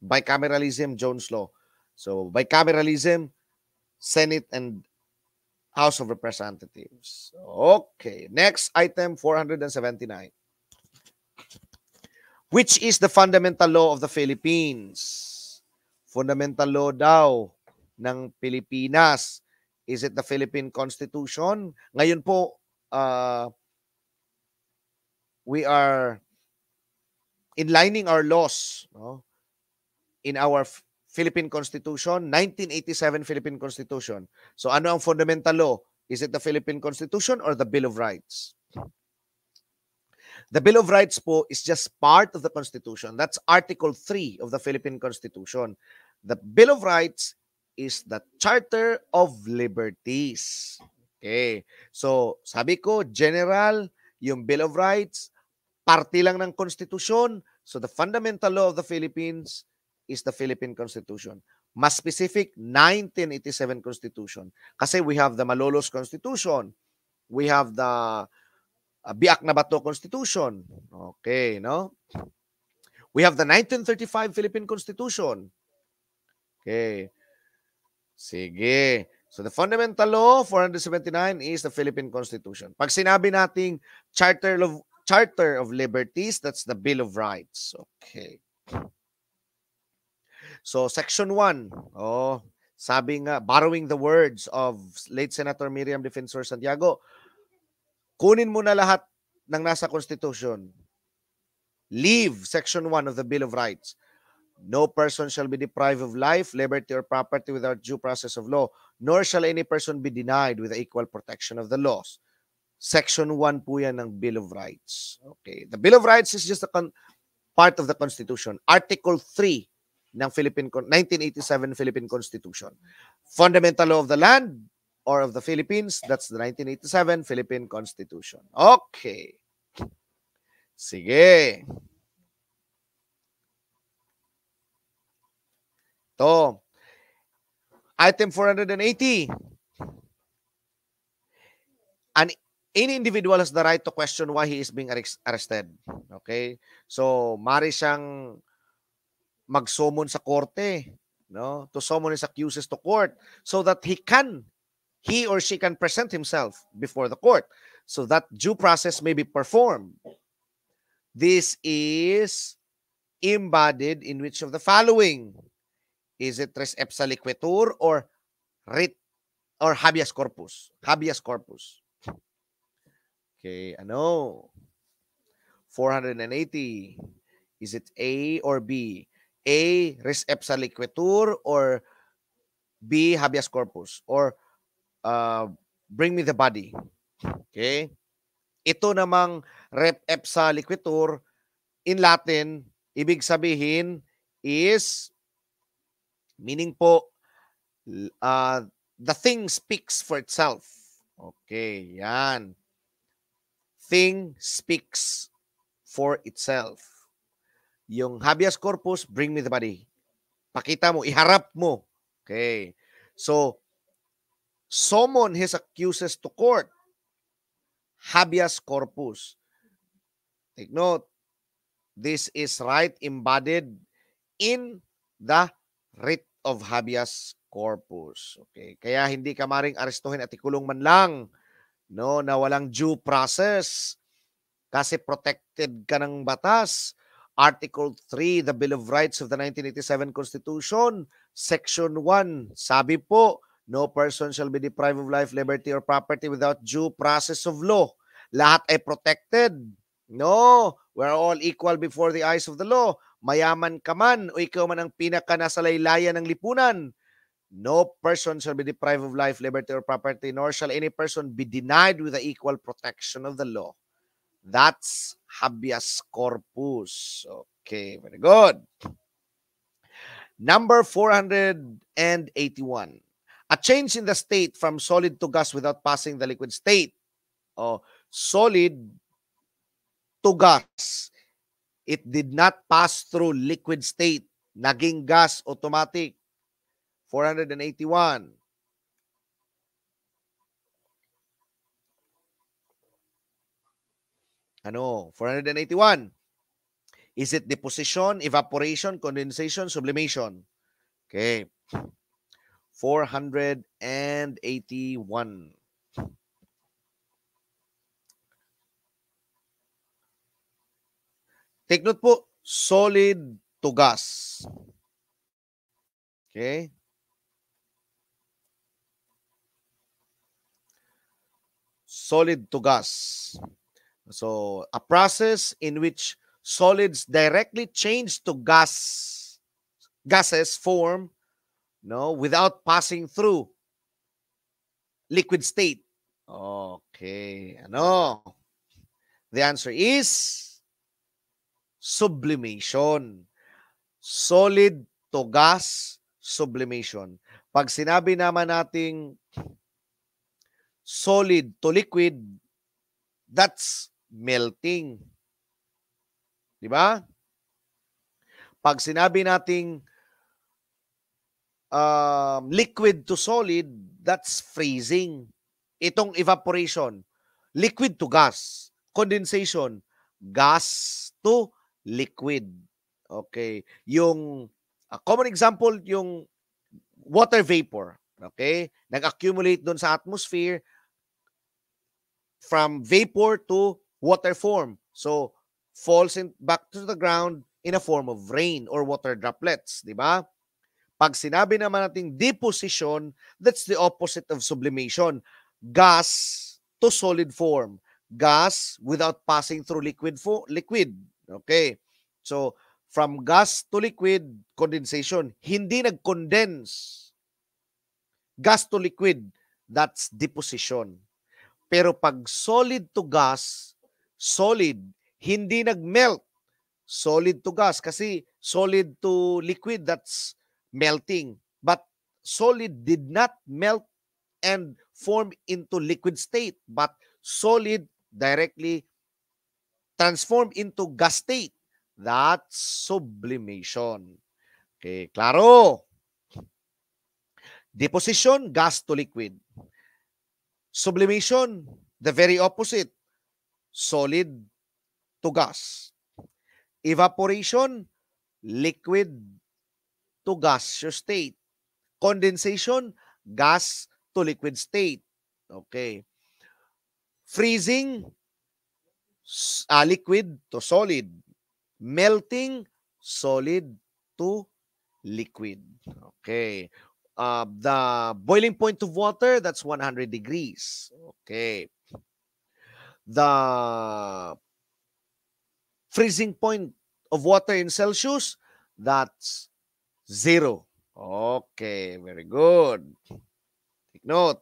Bicameralism, Jones Law. So, bicameralism, Senate and House of Representatives. Okay, next item 479 which is the fundamental law of the Philippines. Fundamental law daw ng Pilipinas. Is it the Philippine Constitution? Ngayon po, uh, we are inlining our laws no? in our Philippine Constitution, 1987 Philippine Constitution. So ano ang fundamental law? Is it the Philippine Constitution or the Bill of Rights? The Bill of Rights po is just part of the Constitution. That's Article 3 of the Philippine Constitution. The Bill of Rights is the Charter of Liberties. Okay. So, sabi ko, general, yung Bill of Rights, parte lang ng konstitusyon. So, the fundamental law of the Philippines is the Philippine Constitution. Mas specific, 1987 Constitution. Kasi we have the Malolos Constitution. We have the uh, Biak na Bato Constitution. Okay, no? We have the 1935 Philippine Constitution. Okay. Sige. So the fundamental law 479 is the Philippine Constitution. Pag sinabi nating Charter of Charter of Liberties, that's the Bill of Rights. Okay. So section 1, oh, sabi nga borrowing the words of late Senator Miriam Defensor Santiago, kunin mo na lahat ng nasa Constitution. Leave section 1 of the Bill of Rights No person shall be deprived of life, liberty, or property without due process of law, nor shall any person be denied with equal protection of the laws. Section 1 po yan ng Bill of Rights. Okay. The Bill of Rights is just a part of the Constitution. Article 3 ng Philippine 1987 Philippine Constitution. Fundamental law of the land or of the Philippines, that's the 1987 Philippine Constitution. Okay. Sige. To. Item 480. And any individual has the right to question why he is being arrested. Okay? So, mari siyang magsumon sa korte, no? To summon his accusers to court so that he can he or she can present himself before the court so that due process may be performed. This is embodied in which of the following? Is it res ipsa liquitur or writ or habeas corpus? Habeas corpus. Okay, ano? 480. Is it A or B? A, res ipsa liquitur or B, habeas corpus or uh, bring me the body. Okay? Ito namang rep epsa liquitur in Latin, ibig sabihin is Meaning po, uh, the thing speaks for itself. Okay, yan. Thing speaks for itself. Yung habeas corpus, bring me the body. Pakita mo, iharap mo. Okay. So, summon his accuses to court. Habeas corpus. Take note, this is right embodied in the writ of habeas corpus. Okay? Kaya hindi ka maring arestuhin at ikulong man lang no, na walang due process kasi protected ka ng batas. Article 3, the Bill of Rights of the 1987 Constitution, Section 1, sabi po, no person shall be deprived of life, liberty, or property without due process of law. Lahat ay protected. No, we're all equal before the eyes of the law mayaman ka man o ikaw man ang pinaka nasa laylayan ng lipunan, no person shall be deprived of life, liberty, or property, nor shall any person be denied with the equal protection of the law. That's habeas corpus. Okay, very good. Number 481. A change in the state from solid to gas without passing the liquid state. Oh, solid to gas It did not pass through liquid state. Naging gas automatic. 481. Ano? 481. Is it deposition, evaporation, condensation, sublimation? Okay. 481. Take note po, solid to gas. Okay? Solid to gas. So, a process in which solids directly change to gas gases form no without passing through liquid state. Okay. Ano? The answer is sublimation. Solid to gas sublimation. Pag sinabi naman nating solid to liquid, that's melting. Di ba? Pag sinabi nating um, liquid to solid, that's freezing. Itong evaporation, liquid to gas, condensation, gas to liquid. Okay. Yung a common example, yung water vapor. Okay? Nag-accumulate doon sa atmosphere from vapor to water form. So, falls in, back to the ground in a form of rain or water droplets. Di ba? Pag sinabi naman natin deposition, that's the opposite of sublimation. Gas to solid form. Gas without passing through liquid, liquid Okay. So, from gas to liquid, condensation. Hindi nag-condense. Gas to liquid, that's deposition. Pero pag solid to gas, solid, hindi nag-melt. Solid to gas kasi solid to liquid, that's melting. But solid did not melt and form into liquid state, but solid directly transformed into gastate. That's sublimation. Okay, claro. Deposition, gas to liquid. Sublimation, the very opposite. Solid to gas. Evaporation, liquid to gaseous state. Condensation, gas to liquid state. Okay. Freezing, uh, liquid to solid. Melting, solid to liquid. Okay. Uh, the boiling point of water, that's 100 degrees. Okay. The freezing point of water in Celsius, that's zero. Okay, very good. Take note.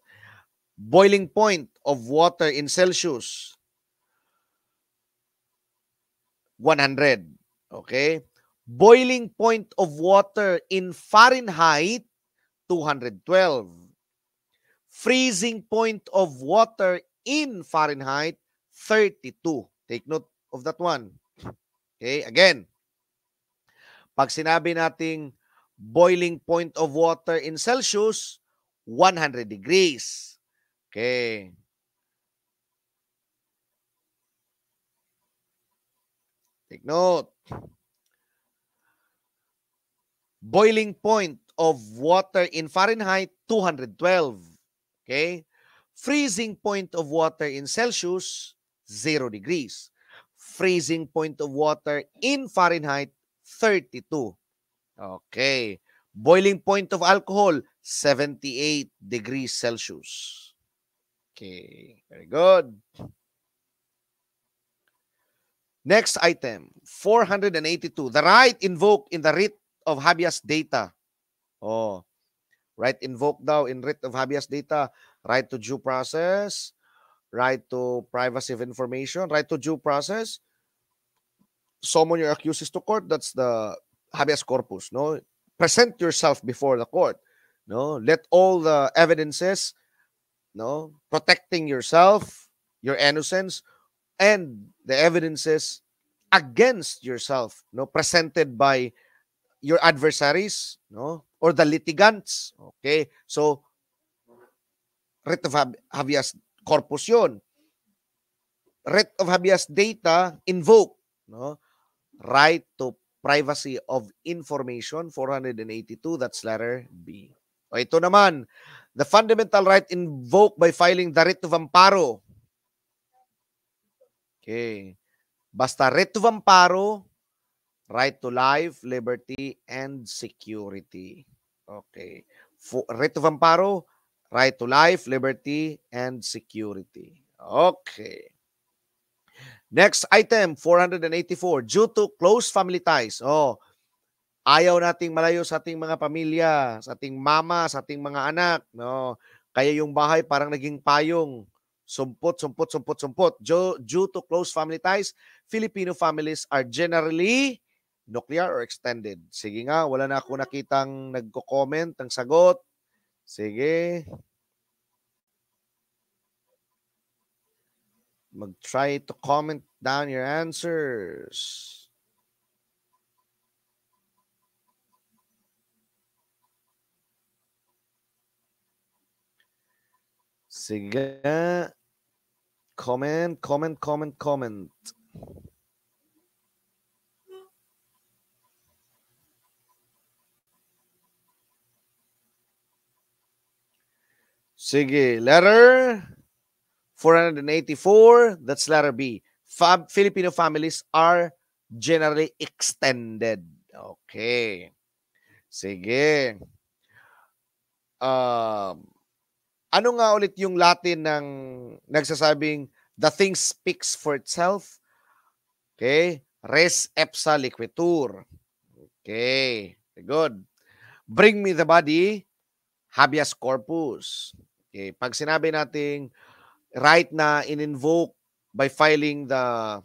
Boiling point of water in Celsius, 100. Okay? Boiling point of water in Fahrenheit, 212. Freezing point of water in Fahrenheit, 32. Take note of that one. Okay, again. Pag sinabi nating boiling point of water in Celsius, 100 degrees. Okay. Take note. Boiling point of water in Fahrenheit, 212. Okay? Freezing point of water in Celsius, 0 degrees. Freezing point of water in Fahrenheit, 32. Okay. Boiling point of alcohol, 78 degrees Celsius. Okay, very good. Next item, 482. The right invoked in the writ of habeas data. Oh, right invoked daw in writ of habeas data. Right to due process, right to privacy of information, right to due process. Summon your accuses to court. That's the habeas corpus. No, present yourself before the court. No, let all the evidences. No, protecting yourself, your innocence, and the evidences against yourself no presented by your adversaries no or the litigants okay so writ of habeas corpus yon writ of habeas data invoke no right to privacy of information 482 that's letter B o ito naman the fundamental right invoked by filing the writ of amparo Okay. Basta Reto Vamparo, right to life, liberty, and security. Okay. Right to Vamparo, right to life, liberty, and security. Okay. Next item, 484, due to close family ties. Oh, ayaw nating malayo sa ating mga pamilya, sa ating mama, sa ating mga anak, no? Kaya yung bahay parang naging payong sumpot, sumpot, sumpot, sumpot. Due to close family ties, Filipino families are generally nuclear or extended. Sige nga, wala na ako nakitang nagko-comment, ng sagot. Sige. Mag-try to comment down your answers. Sige. Comment, comment, comment, comment. Sige, letter 484, that's letter B. Fab Filipino families are generally extended. Okay. Sige. Um, Ano nga ulit yung Latin ng nagsasabing the thing speaks for itself? Okay? Res ipsa liquitur. Okay. Good. Bring me the body, habeas corpus. Okay. Pag sinabi nating right na in-invoke by filing the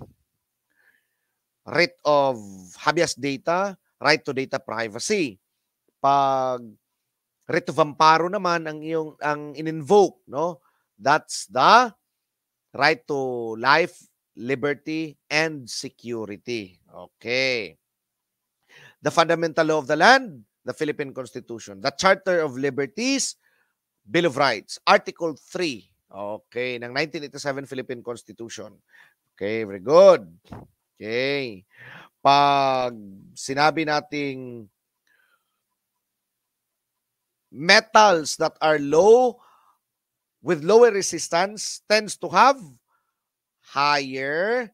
writ of habeas data, right to data privacy. Pag Rito Vamparo naman ang iyong ang ininvoke, no? That's the right to life, liberty, and security. Okay. The fundamental law of the land, the Philippine Constitution, the Charter of Liberties, Bill of Rights, Article 3, okay, ng 1987 Philippine Constitution. Okay, very good. Okay. Pag sinabi nating metals that are low with lower resistance tends to have higher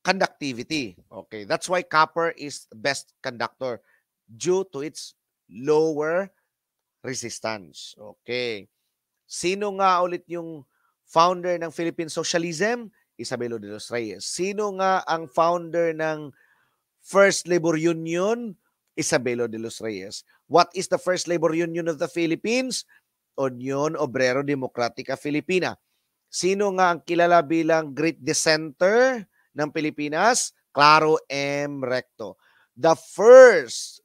conductivity. Okay, that's why copper is the best conductor due to its lower resistance. Okay. Sino nga ulit yung founder ng Philippine Socialism? Isabelo de los Reyes. Sino nga ang founder ng First Labor Union? Isabelo de los Reyes. What is the first labor union of the Philippines? Union Obrero Democratica Filipina. Sino nga ang kilala bilang Great Dissenter ng Pilipinas? Claro M. Recto. The first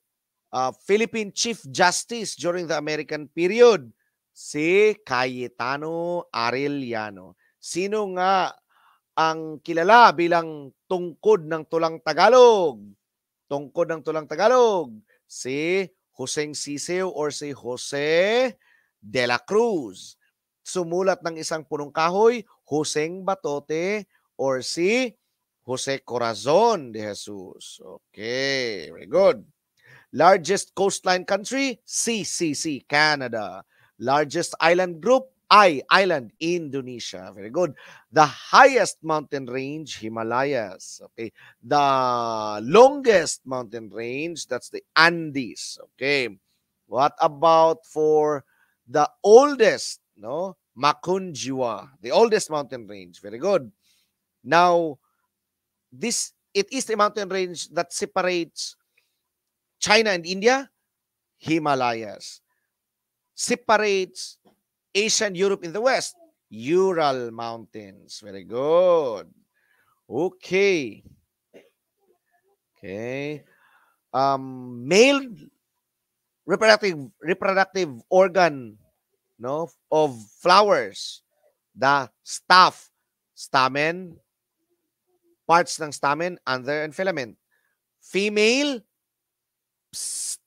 uh, Philippine Chief Justice during the American period, si Cayetano Arellano. Sino nga ang kilala bilang tungkod ng tulang Tagalog? tungkod ng tulang Tagalog, si Joseng Sisiw or si Jose de la Cruz. Sumulat ng isang punong kahoy, Joseng Batote or si Jose Corazon de Jesus. Okay, very good. Largest coastline country, CCC, Canada. Largest island group, I Island, Indonesia. Very good. The highest mountain range, Himalayas. Okay. The longest mountain range, that's the Andes. Okay. What about for the oldest, no? Makunjiwa, the oldest mountain range. Very good. Now, this it is the mountain range that separates China and India, Himalayas. Separates Asian Europe in the West, Ural Mountains. Very good. Okay. Okay. Um, male reproductive reproductive organ no of flowers the staff stamen parts ng stamen anther and filament female pst,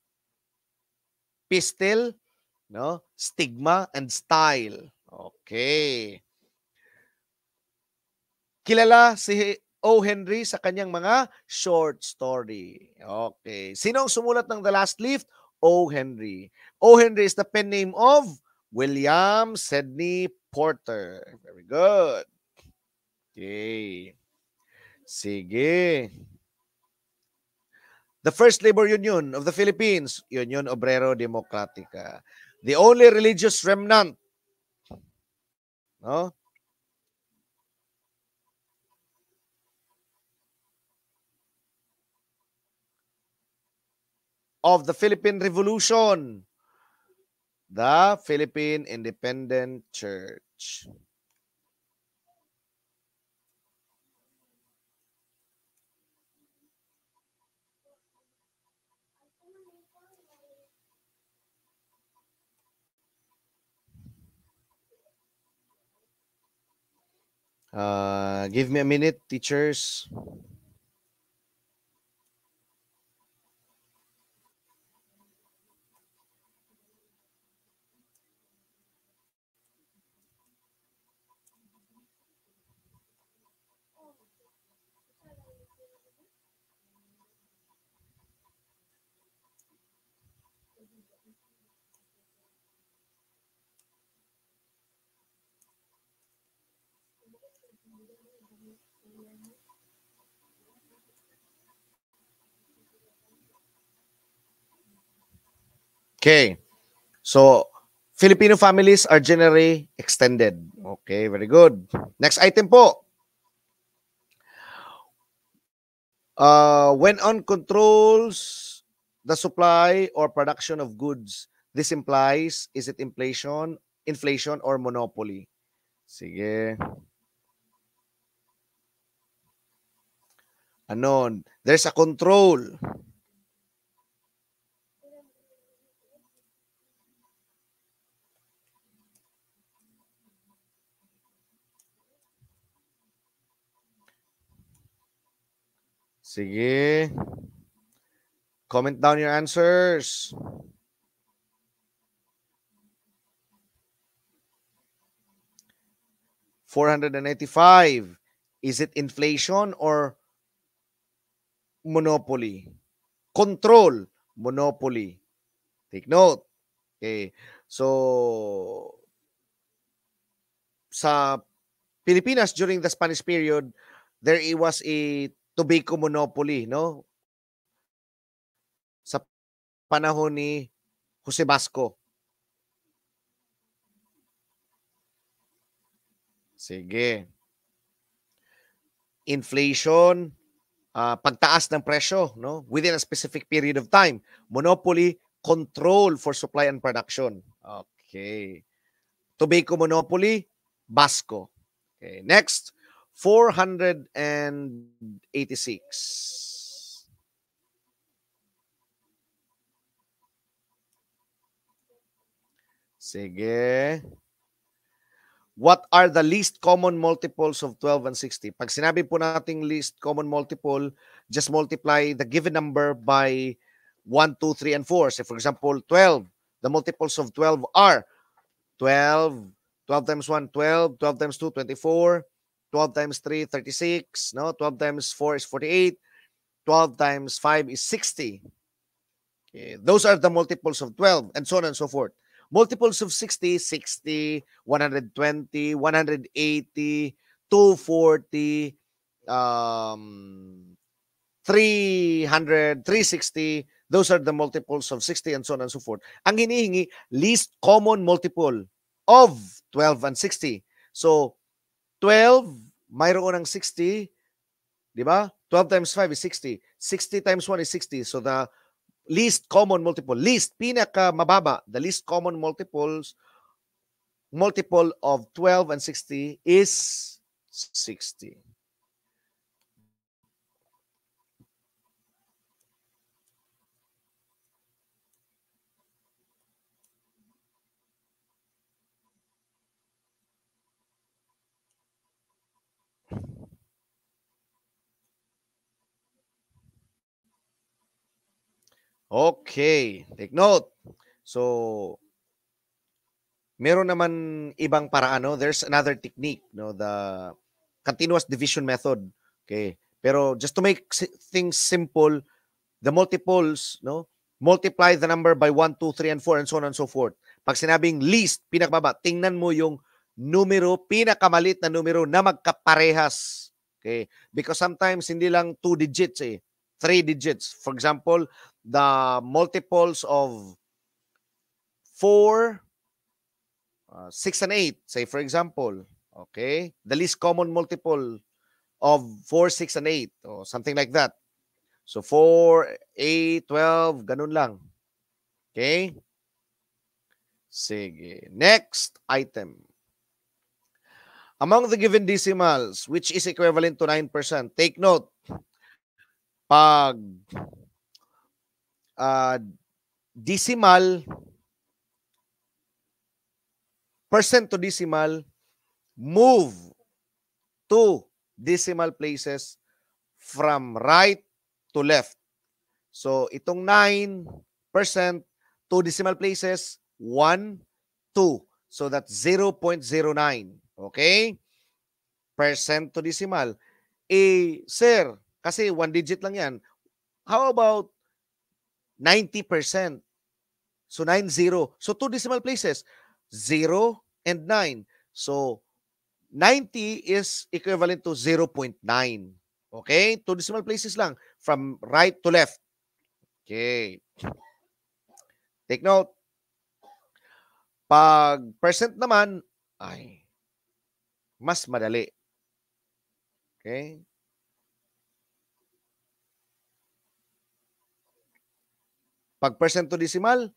pistil no? Stigma and style. Okay. Kilala si O. Henry sa kanyang mga short story. Okay. Sino ang sumulat ng The Last Lift? O. Henry. O. Henry is the pen name of William Sidney Porter. Very good. Okay. Sige. The first labor union of the Philippines, Union Obrero Democratica the only religious remnant. No? Of the Philippine Revolution, the Philippine Independent Church. Uh, give me a minute, teachers. Okay. So, Filipino families are generally extended. Okay, very good. Next item po. Uh, when on controls the supply or production of goods, this implies, is it inflation, inflation or monopoly? Sige. Anon, there's a control. Control. Sige. Comment down your answers. Four hundred and eighty-five. Is it inflation or monopoly? Control, monopoly. Take note. Okay. So, sa Pilipinas during the Spanish period, there was a tobacco monopoly, no? Sa panahon ni Jose Basco. Sige. Inflation, uh, pagtaas ng presyo, no? Within a specific period of time. Monopoly, control for supply and production. Okay. Tobacco monopoly, Basco. Okay, next. 486. Sige. What are the least common multiples of 12 and 60? Pag sinabi po natin least common multiple, just multiply the given number by 1, 2, 3, and 4. Say, for example, 12. The multiples of 12 are 12, 12 times 1, 12, 12 times 2, 24, 12 times 3, 36. No? 12 times 4 is 48. 12 times 5 is 60. Okay. Those are the multiples of 12 and so on and so forth. Multiples of 60, 60, 120, 180, 240, um, 300, 360. Those are the multiples of 60 and so on and so forth. Ang hinihingi, least common multiple of 12 and 60. So, 12, mayroon ng 60, di ba? 12 times 5 is 60. 60 times 1 is 60. So the least common multiple, least, pinaka mababa, the least common multiples, multiple of 12 and 60 is 60. Okay, take note. So, meron naman ibang paraan, no? There's another technique, no? The continuous division method. Okay. Pero just to make things simple, the multiples, no? Multiply the number by 1, 2, 3, and 4, and so on and so forth. Pag sinabing least, pinakababa, tingnan mo yung numero, pinakamalit na numero na magkaparehas. Okay? Because sometimes, hindi lang two digits eh. Three digits. For example, the multiples of 4, uh, 6 and 8, say for example, okay? The least common multiple of 4, 6, and 8 or something like that. So 4, 8, 12, ganun lang. Okay? Sige. Next item. Among the given decimals, which is equivalent to 9%, take note, pag uh, decimal, percent to decimal, move to decimal places from right to left. So itong 9%, to decimal places, 1, 2. So that's 0.09. Okay? Percent to decimal. Eh, sir, kasi one digit lang yan. How about 90%. So 9 0. So two decimal places, 0 and 9. So 90 is equivalent to 0.9. Okay? Two decimal places lang from right to left. Okay. Take note. Pag percent naman, ay, mas madali. Okay? Pag to decimal,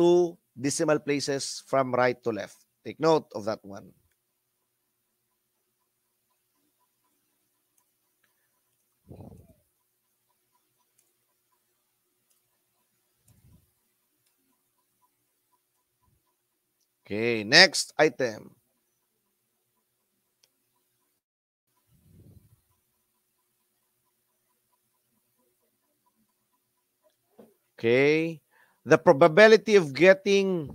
two decimal places from right to left. Take note of that one. Okay, next item. Okay? The probability of getting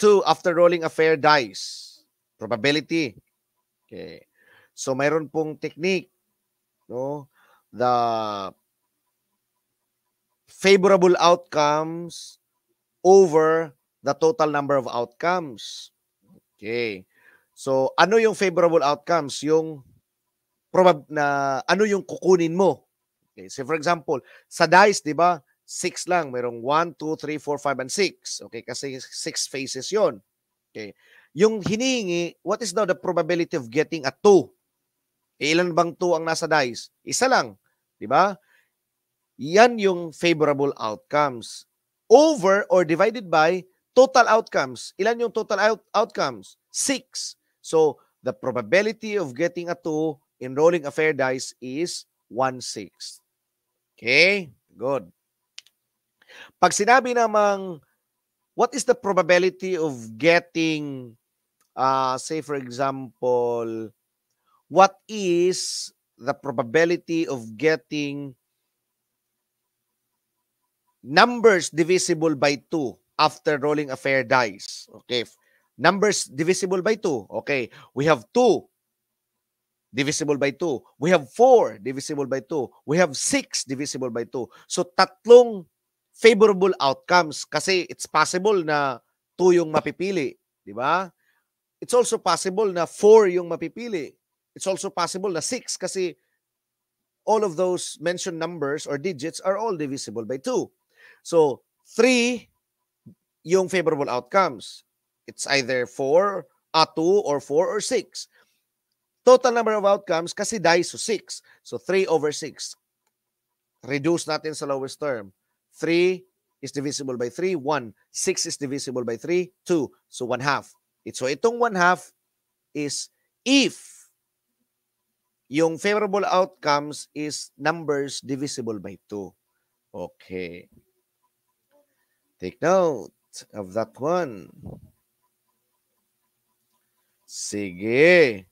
two after rolling a fair dice. Probability. Okay. So mayroon pong technique no the favorable outcomes over the total number of outcomes. Okay. So ano yung favorable outcomes? Yung probab na ano yung kukunin mo. Okay. So for example, sa dice, 'di ba? six lang. Merong 1, 2, 3, 4, 5, and 6. Okay, kasi six phases yon. Okay. Yung hiningi, what is now the probability of getting a 2? ilan bang 2 ang nasa dice? Isa lang. Di ba? Yan yung favorable outcomes. Over or divided by total outcomes. Ilan yung total out outcomes? 6. So, the probability of getting a 2 rolling a fair dice is 1 6. Okay? Good. Pag sinabi namang what is the probability of getting uh, say for example what is the probability of getting numbers divisible by 2 after rolling a fair dice. Okay. Numbers divisible by 2. Okay. We have 2 divisible by 2. We have 4 divisible by 2. We have 6 divisible by 2. So tatlong favorable outcomes kasi it's possible na 2 yung mapipili, di ba? It's also possible na 4 yung mapipili. It's also possible na 6 kasi all of those mentioned numbers or digits are all divisible by 2. So, 3 yung favorable outcomes. It's either 4, a 2, or 4, or 6. Total number of outcomes kasi dice so 6. So, 3 over 6. Reduce natin sa lowest term 3 is divisible by 3, 1. 6 is divisible by 3, 2. So 1 half. It, so itong 1 half is if yung favorable outcomes is numbers divisible by 2. Okay. Take note of that one. Sige.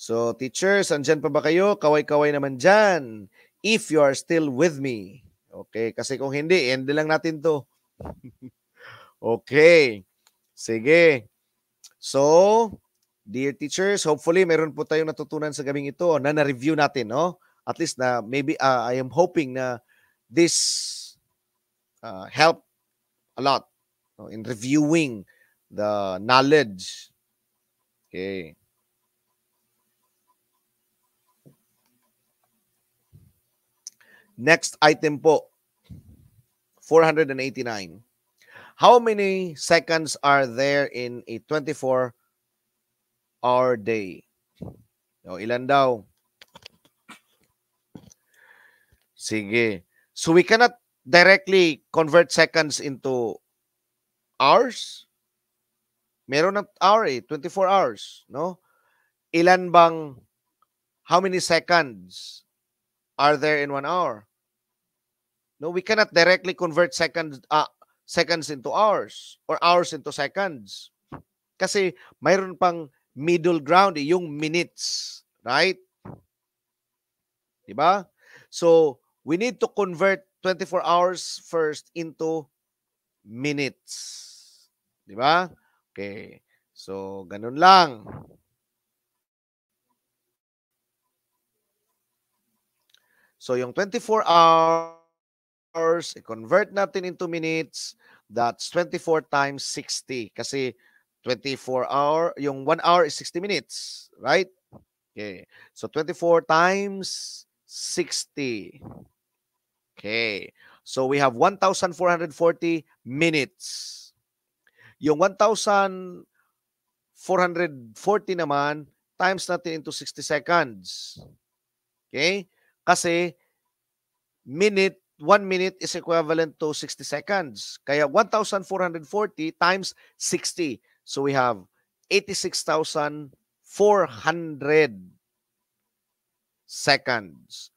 So, teachers, andyan pa ba kayo? Kaway-kaway naman dyan. If you are still with me. Okay, kasi kung hindi, end lang natin to. okay. Sige. So, dear teachers, hopefully meron po tayong natutunan sa gabing ito na na-review natin, no? At least na maybe uh, I am hoping na this uh, help a lot no? in reviewing the knowledge. Okay. Next item po. 489. How many seconds are there in a 24-hour day? O, ilan daw? Sige. So we cannot directly convert seconds into hours? Meron na hour eh, 24 hours, no? Ilan bang, how many seconds are there in one hour? No, we cannot directly convert seconds uh, seconds into hours or hours into seconds. Kasi mayroon pang middle ground, eh, yung minutes, right? 'Di ba? So, we need to convert 24 hours first into minutes. 'Di ba? Okay. So, ganun lang. So, yung 24 hours hours, i-convert natin into minutes, that's 24 times 60. Kasi 24 hour, yung 1 hour is 60 minutes, right? Okay. So 24 times 60. Okay. So we have 1,440 minutes. Yung 1,440 naman, times natin into 60 seconds. Okay? Kasi minute 1 minute is equivalent to 60 seconds. Kaya 1,440 times 60. So we have 86,400 seconds.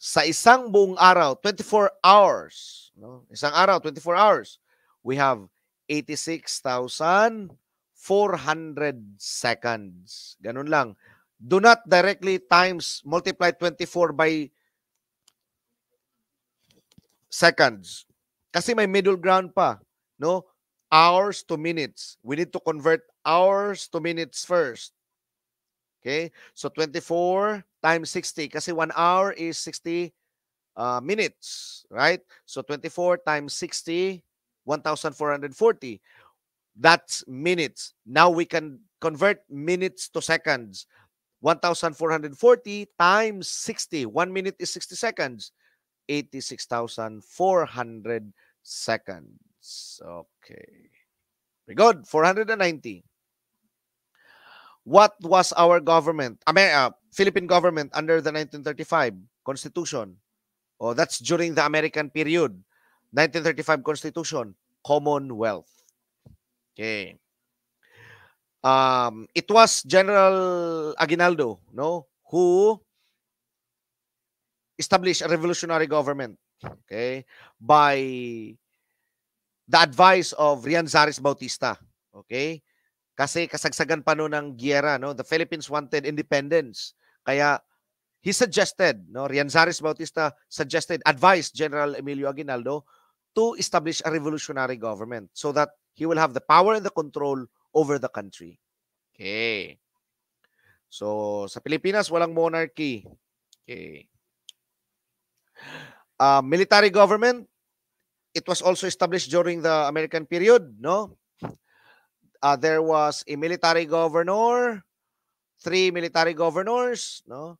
Sa isang buong araw, 24 hours, no? Isang araw, 24 hours, we have 86,400 seconds. Ganun lang. Do not directly times multiply 24 by seconds. Kasi may middle ground pa, no? Hours to minutes. We need to convert hours to minutes first. Okay? So 24 times 60 kasi 1 hour is 60 uh, minutes, right? So 24 times 60 1440. That's minutes. Now we can convert minutes to seconds. 1440 times 60. 1 minute is 60 seconds. 86,400 seconds. Okay. Very good. 490. What was our government, America, uh, Philippine government under the 1935 Constitution? Oh, that's during the American period. 1935 Constitution, Commonwealth. Okay. Um, it was General Aguinaldo, no, who establish a revolutionary government okay by the advice of Rian Zaris Bautista okay kasi kasagsagan pa noon ng giyera no the Philippines wanted independence kaya he suggested no Rian Zaris Bautista suggested advice General Emilio Aguinaldo to establish a revolutionary government so that he will have the power and the control over the country okay so sa Pilipinas walang monarchy okay Uh, military government, it was also established during the American period, no? Uh, there was a military governor, three military governors, no?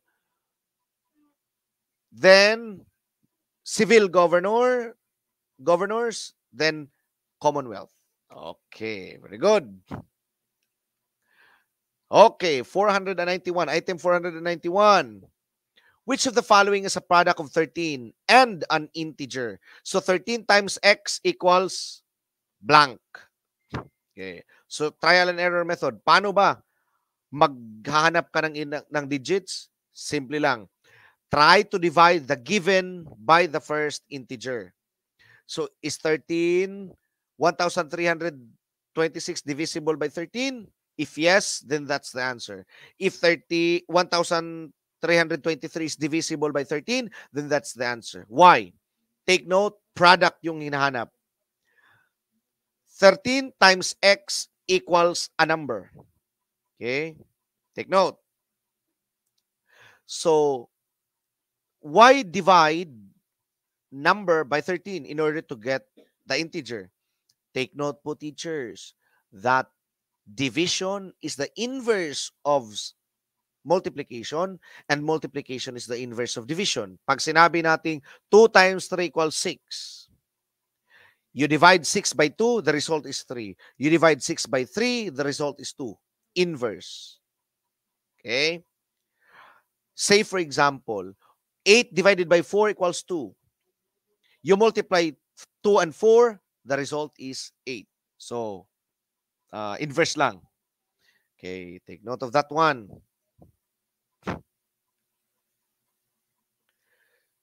Then civil governor, governors, then Commonwealth. Okay, very good. Okay, 491, item 491. Which of the following is a product of 13 and an integer? So 13 times x equals blank. Okay. So trial and error method. Paano ba maghahanap ka ng, ng digits? Simple lang. Try to divide the given by the first integer. So is 13 1,326 divisible by 13? If yes, then that's the answer. If 30 1,000 323 is divisible by 13, then that's the answer. Why? Take note, product yung hinahanap. 13 times x equals a number. Okay? Take note. So, why divide number by 13 in order to get the integer? Take note po teachers that division is the inverse of multiplication and multiplication is the inverse of division. Pag sinabi nating 2 times 3 equals 6, you divide 6 by 2, the result is 3. You divide 6 by 3, the result is 2. Inverse. Okay? Say, for example, 8 divided by 4 equals 2. You multiply 2 and 4, the result is 8. So, uh, inverse lang. Okay, take note of that one.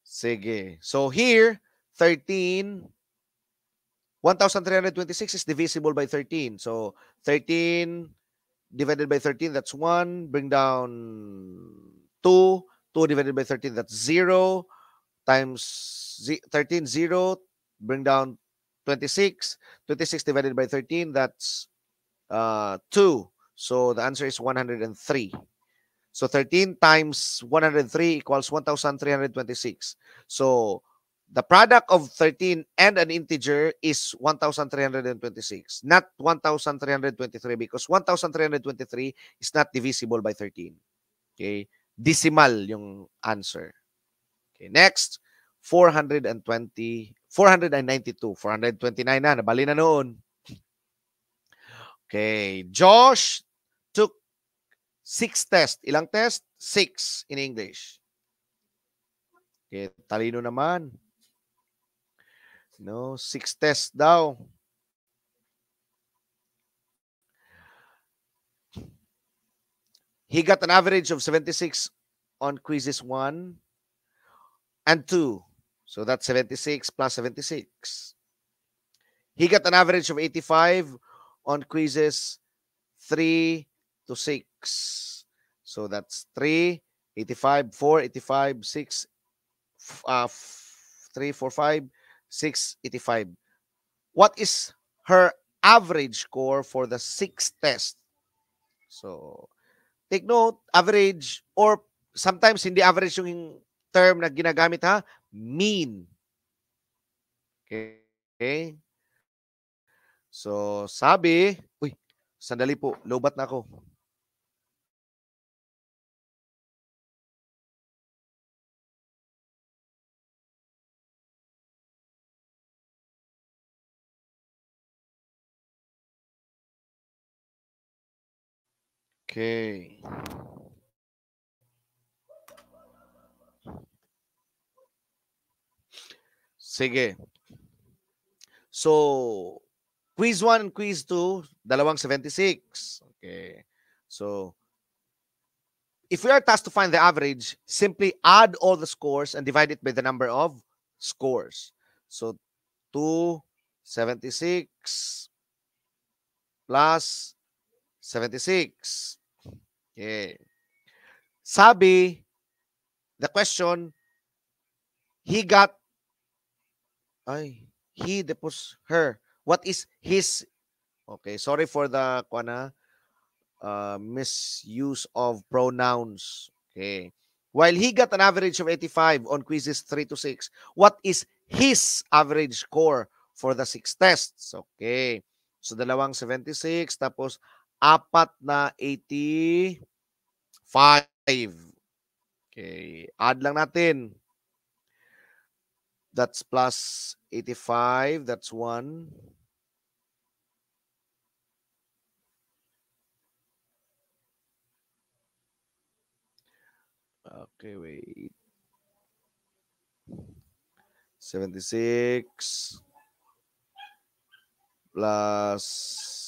Sige. So here, 13, 1,326 is divisible by 13. So 13 divided by 13, that's 1. Bring down 2. 2 divided by 13, that's 0. Times 13, 0. Bring down 26. 26 divided by 13, that's uh, 2. So the answer is 103. So 13 times 103 equals 1,326. So the product of 13 and an integer is 1,326, not 1,323 because 1,323 is not divisible by 13. Okay? Decimal yung answer. Okay, next, 420, 492, 429 na, nabali na noon. Okay, Josh Six test. Ilang test? Six in English. Okay, talino naman. No, six test daw. He got an average of 76 on quizzes 1 and 2. So that's 76 plus 76. He got an average of 85 on quizzes 3 to 6. So that's 3, 85, 4, 85, 6, uh, 3, 4, 5, 6, 85. What is her average score for the sixth test? So, take note, average or sometimes hindi average yung term na ginagamit ha, mean. Okay. okay. So, sabi, uy, sandali po, lobat na ako. Okay. Sige. So, quiz 1 and quiz 2, dalawang 76. Okay. So, if we are tasked to find the average, simply add all the scores and divide it by the number of scores. So 276 plus 76. Okay. Sabi, the question, he got, ay, he deposed her. What is his, okay, sorry for the, kuna, ah, uh, misuse of pronouns. Okay. While he got an average of 85 on quizzes 3 to 6, what is his average score for the six tests? Okay. So, dalawang 76, tapos apat na 85. Okay. Add lang natin. That's plus 85. That's 1. Okay, wait. 76 plus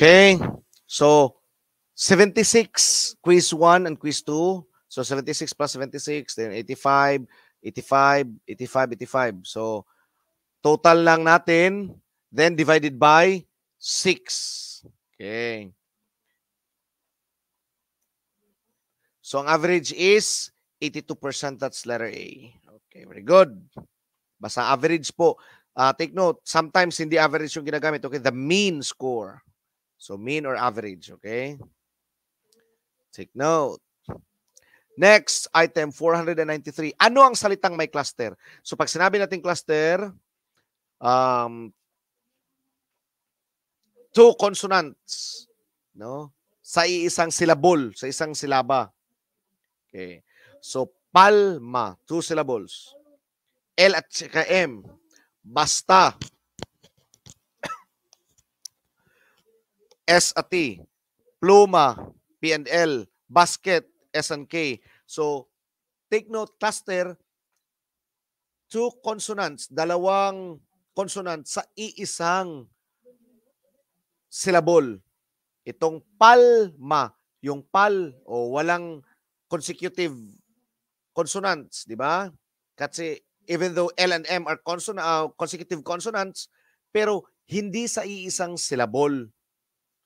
Okay. So, 76, quiz 1 and quiz 2. So, 76 plus 76, then 85, 85, 85, 85. So, total lang natin, then divided by 6. Okay. So, ang average is 82%, that's letter A. Okay, very good. Basta average po. Uh, take note, sometimes hindi average yung ginagamit. Okay, the mean score. So mean or average, okay? Take note. Next, item 493. Ano ang salitang may cluster? So pag sinabi natin cluster, um, two consonants, no? Sa isang syllable, sa isang silaba. Okay. So palma, two syllables. L at M. Basta, SAT, Pluma, P&L, Basket, SNK. So, take note, cluster, two consonants, dalawang consonant sa iisang syllable. Itong palma, yung pal o walang consecutive consonants, di ba? Kasi even though L and M are consonant, uh, consecutive consonants, pero hindi sa iisang syllable.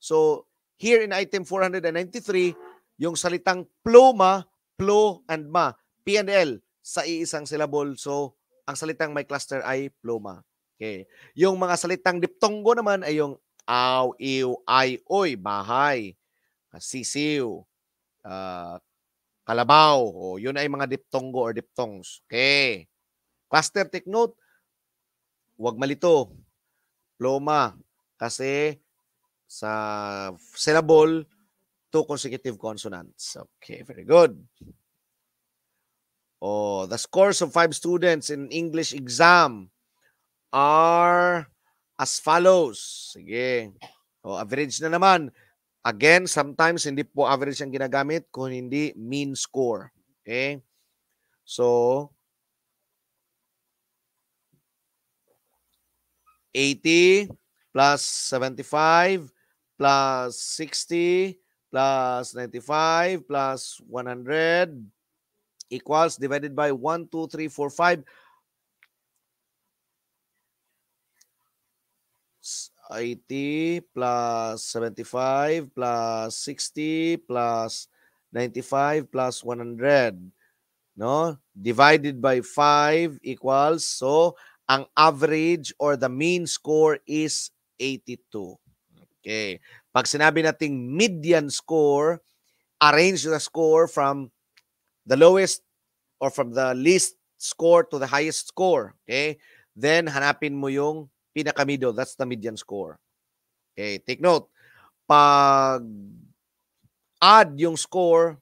So, here in item 493, yung salitang ploma, plo and ma, P and L, sa iisang syllable. So, ang salitang may cluster ay ploma. Okay. Yung mga salitang diptonggo naman ay yung aw, iw, ay, oy, bahay, ah, sisiw, uh, kalabaw. O, yun ay mga diptonggo or diptongs. Okay. Cluster, take note. Huwag malito. Ploma. Kasi sa syllable, two consecutive consonants. Okay, very good. Oh, the scores of five students in English exam are as follows. Sige. oh, average na naman. Again, sometimes hindi po average ang ginagamit kung hindi mean score. Okay? So, 80 plus 75 plus 60 plus 95 plus 100 equals divided by 1, 2, 3, 4, 5. Eighty plus seventy-five plus sixty plus ninety-five plus one hundred, no? Divided by five equals so ang average or the mean score is eighty-two. Okay. Pag sinabi nating median score, arrange the score from the lowest or from the least score to the highest score. Okay? Then, hanapin mo yung pinaka That's the median score. Okay, take note. Pag add yung score,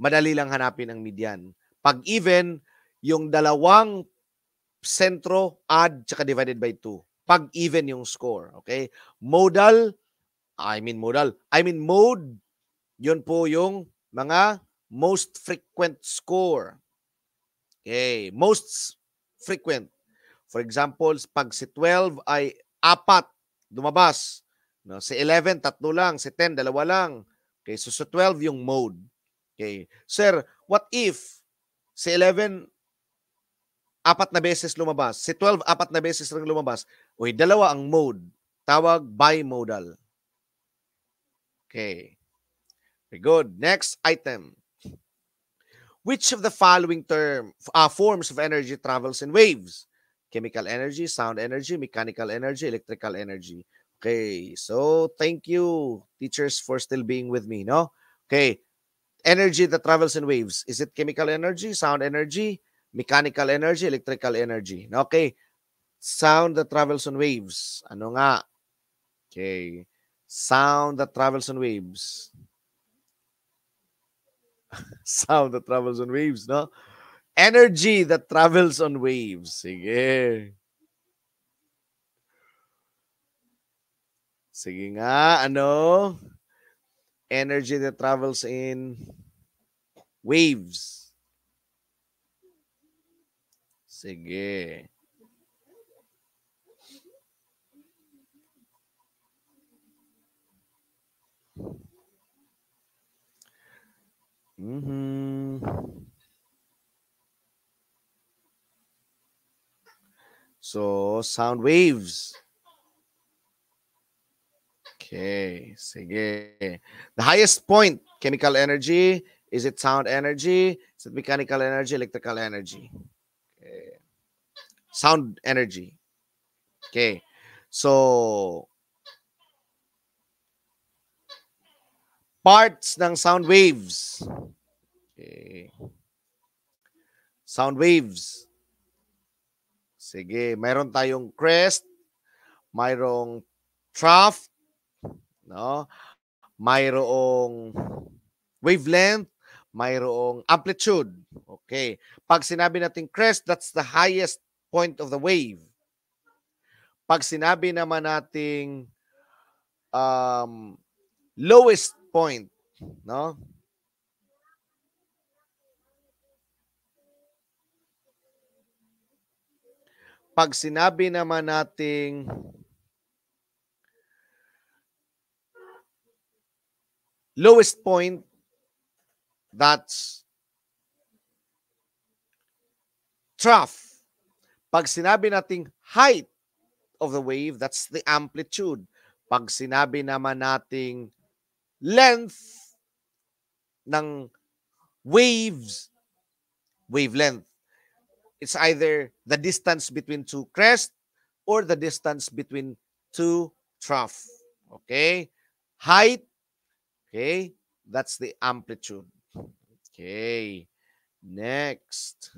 madali lang hanapin ang median. Pag even, yung dalawang sentro, add, tsaka divided by 2 pag even yung score. Okay? Modal, I mean modal, I mean mode, yun po yung mga most frequent score. Okay, most frequent. For example, pag si 12 ay apat dumabas, no? si 11 tatlo lang, si 10 dalawa lang. Okay, so sa so 12 yung mode. Okay. Sir, what if si 11 apat na beses lumabas. Si 12, apat na beses lang lumabas. Uy, dalawa ang mode. Tawag bimodal. Okay. Very good. Next item. Which of the following term uh, forms of energy travels in waves? Chemical energy, sound energy, mechanical energy, electrical energy. Okay, so thank you, teachers, for still being with me, no? Okay, energy that travels in waves. Is it chemical energy, sound energy, mechanical energy, electrical energy. Okay. Sound that travels on waves. Ano nga? Okay. Sound that travels on waves. Sound that travels on waves, no? Energy that travels on waves. Sige. Sige nga, ano? Energy that travels in waves. Sige. Mm-hmm. So sound waves. Okay, sige. The highest point, chemical energy, is it sound energy? Is it mechanical energy, electrical energy? sound energy. Okay. So, parts ng sound waves. Okay. Sound waves. Sige, mayroon tayong crest, mayroong trough, no? Mayroong wavelength, mayroong amplitude. Okay. Pag sinabi natin crest, that's the highest point of the wave. Pag sinabi naman nating um, lowest point, no? Pag sinabi naman nating lowest point, that's trough. Pag sinabi nating height of the wave, that's the amplitude. Pag sinabi naman nating length ng waves, wavelength, it's either the distance between two crest or the distance between two trough. Okay? Height, okay? That's the amplitude. Okay. Next.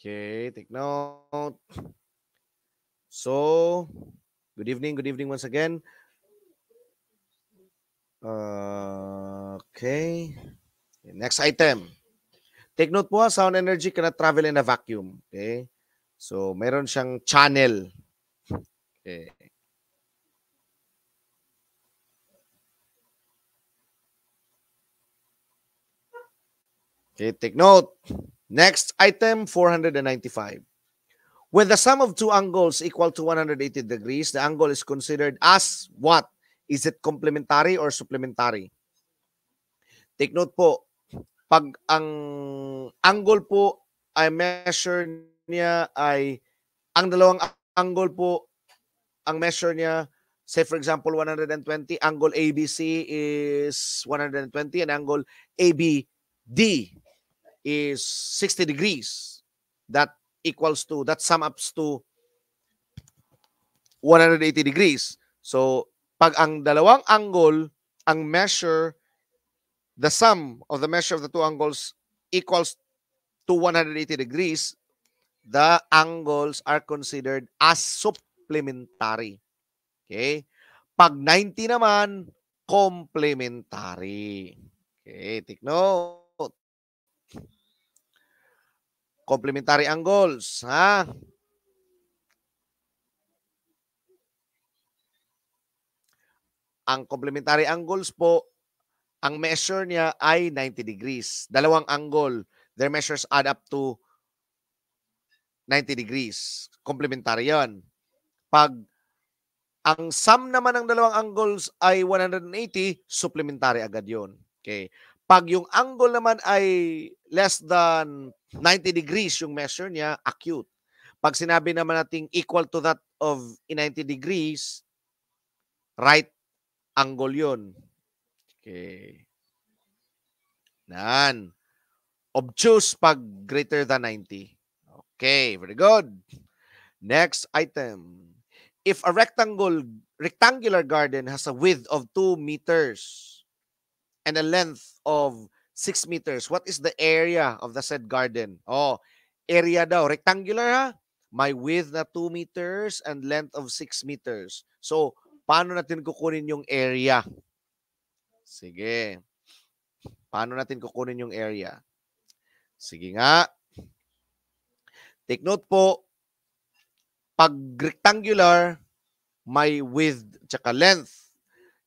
Okay, take note. So, good evening, good evening once again. Uh, okay, next item. Take note po, sound energy cannot travel in a vacuum. Okay, so meron siyang channel. Okay. Okay, take note. Next, item 495. When the sum of two angles equal to 180 degrees, the angle is considered as what? Is it complementary or supplementary? Take note po, pag ang angle po ay measure niya ay ang dalawang angle po ang measure niya say for example 120 angle ABC is 120 and angle ABD is 60 degrees. That equals to, that sum ups to 180 degrees. So, pag ang dalawang angle, ang measure, the sum of the measure of the two angles equals to 180 degrees, the angles are considered as supplementary. Okay? Pag 90 naman, complementary. Okay, take note. Complementary angles, ha? Ang complementary angles po, ang measure niya ay 90 degrees. Dalawang angle, their measures add up to 90 degrees. Complementary yon. Pag ang sum naman ng dalawang angles ay 180, supplementary agad yon. Okay. Pag yung angle naman ay less than 90 degrees yung measure niya, acute. Pag sinabi naman nating equal to that of 90 degrees, right angle yun. Okay. Nan. Obtuse pag greater than 90. Okay, very good. Next item. If a rectangle rectangular garden has a width of 2 meters, and a length of 6 meters. What is the area of the said garden? Oh, area daw. Rectangular ha? May width na 2 meters and length of 6 meters. So, paano natin kukunin yung area? Sige. Paano natin kukunin yung area? Sige nga. Take note po, pag rectangular, may width tsaka length.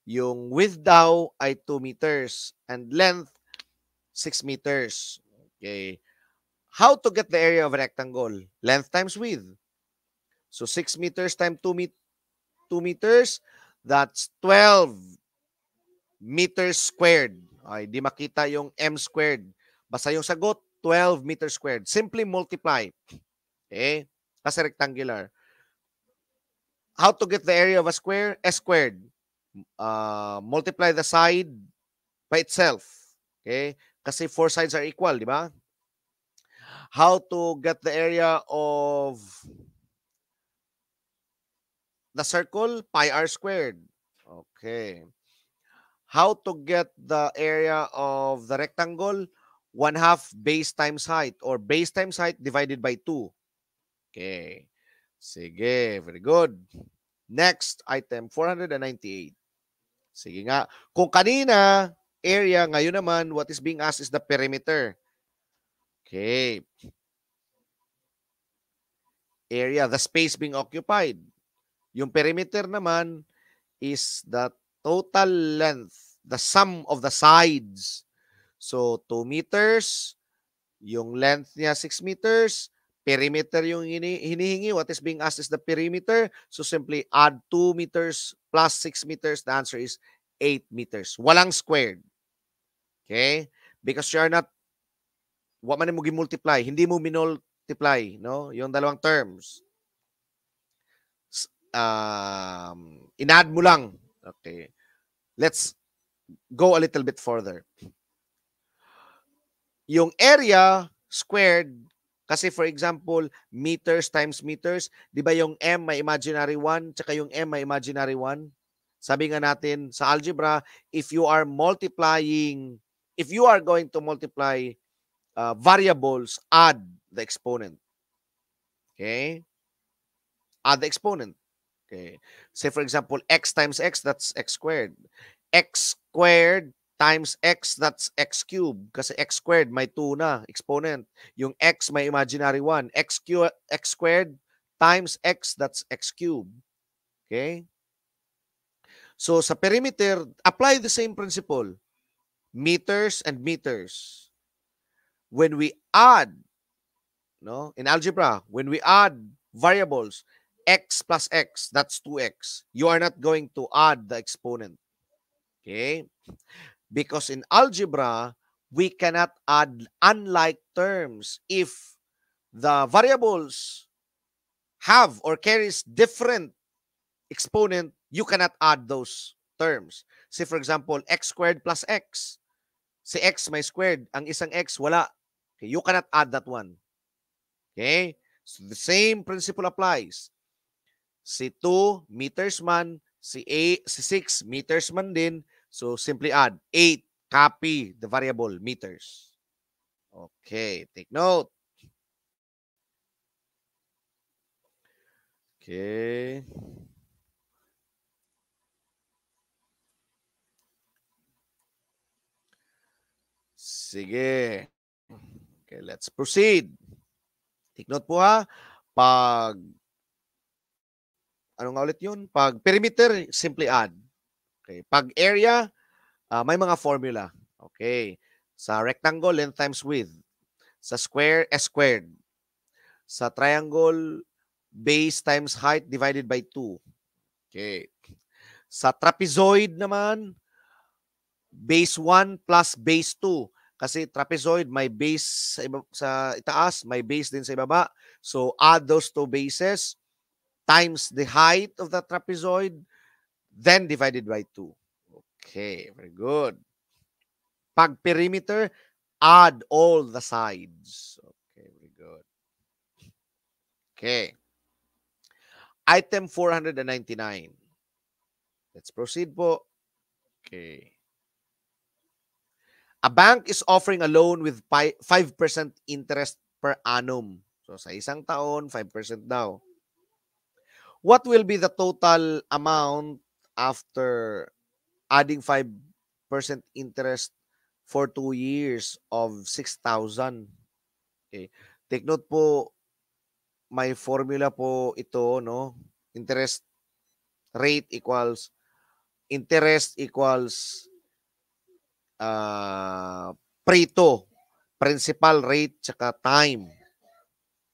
Yung width daw ay 2 meters and length 6 meters. Okay. How to get the area of a rectangle? Length times width. So 6 meters times 2, met 2 meters, that's 12 meters squared. Ay, di makita yung m squared. Basta yung sagot, 12 meters squared. Simply multiply. Okay? Kasi rectangular. How to get the area of a square? S squared. Ah, multiply the side by itself. Okay? Kasi four sides are equal, di ba? How to get the area of the circle? Pi r squared. Okay. How to get the area of the rectangle? 1 half base times height or base times height divided by 2. Okay. Sige, very good. Next item, 498. Sige nga. Kung kanina, area, ngayon naman, what is being asked is the perimeter. Okay. Area, the space being occupied. Yung perimeter naman is the total length, the sum of the sides. So, 2 meters, yung length niya 6 meters, perimeter yung hinihingi. What is being asked is the perimeter. So simply add 2 meters plus 6 meters. The answer is 8 meters. Walang squared. Okay? Because you are not, wa man mo gimultiply. Hindi mo minultiply, no? Yung dalawang terms. Um, inadd mo lang. Okay. Let's go a little bit further. Yung area squared kasi for example, meters times meters, di ba yung m may imaginary 1, tsaka yung m may imaginary 1? Sabi nga natin sa algebra, if you are multiplying, if you are going to multiply uh, variables, add the exponent. Okay? Add the exponent. Okay. Say for example, x times x, that's x squared. x squared times x, that's x cube. Kasi x squared, may 2 na, exponent. Yung x, may imaginary 1. X, cube, x squared times x, that's x cube. Okay? So, sa perimeter, apply the same principle. Meters and meters. When we add, no, in algebra, when we add variables, x plus x, that's 2x. You are not going to add the exponent. Okay? Because in algebra, we cannot add unlike terms if the variables have or carries different exponent, you cannot add those terms. Say for example, x squared plus x. Si x may squared, ang isang x wala. Okay, you cannot add that one. Okay? So the same principle applies. Si 2 meters man, si 8, si 6 meters man din, So simply add 8, copy the variable meters. Okay, take note. Okay. Sige. Okay, let's proceed. Take note po ha. Pag ano nga ulit yun? Pag perimeter, simply add. Okay. Pag area, uh, may mga formula. Okay. Sa rectangle, length times width. Sa square, S squared. Sa triangle, base times height divided by 2. Okay. Sa trapezoid naman, base 1 plus base 2. Kasi trapezoid, may base sa, iba, sa itaas, may base din sa ibaba. So, add those two bases times the height of the trapezoid then divided by 2. Okay, very good. Pag perimeter, add all the sides. Okay, very good. Okay. Item 499. Let's proceed po. Okay. A bank is offering a loan with 5% interest per annum. So sa isang taon, 5% daw. What will be the total amount after adding 5% interest for 2 years of 6,000. Okay. Eh. Take note po, may formula po ito, no? Interest rate equals interest equals uh, prito, principal rate, tsaka time.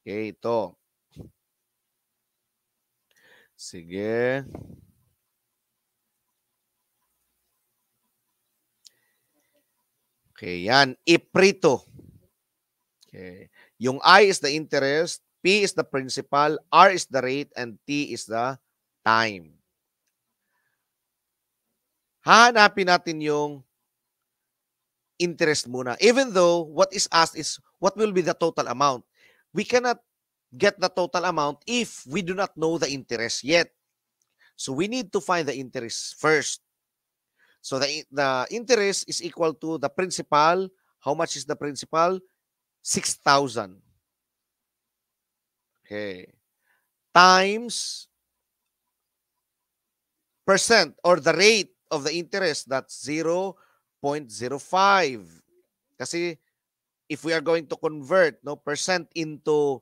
Okay, ito. Sige. Sige. Okay, yan. Iprito. Okay. Yung I is the interest, P is the principal, R is the rate, and T is the time. Hahanapin natin yung interest muna. Even though what is asked is what will be the total amount. We cannot get the total amount if we do not know the interest yet. So we need to find the interest first. So the, the interest is equal to the principal. How much is the principal? 6,000. Okay. Times percent or the rate of the interest, that's 0 0.05. Kasi if we are going to convert no percent into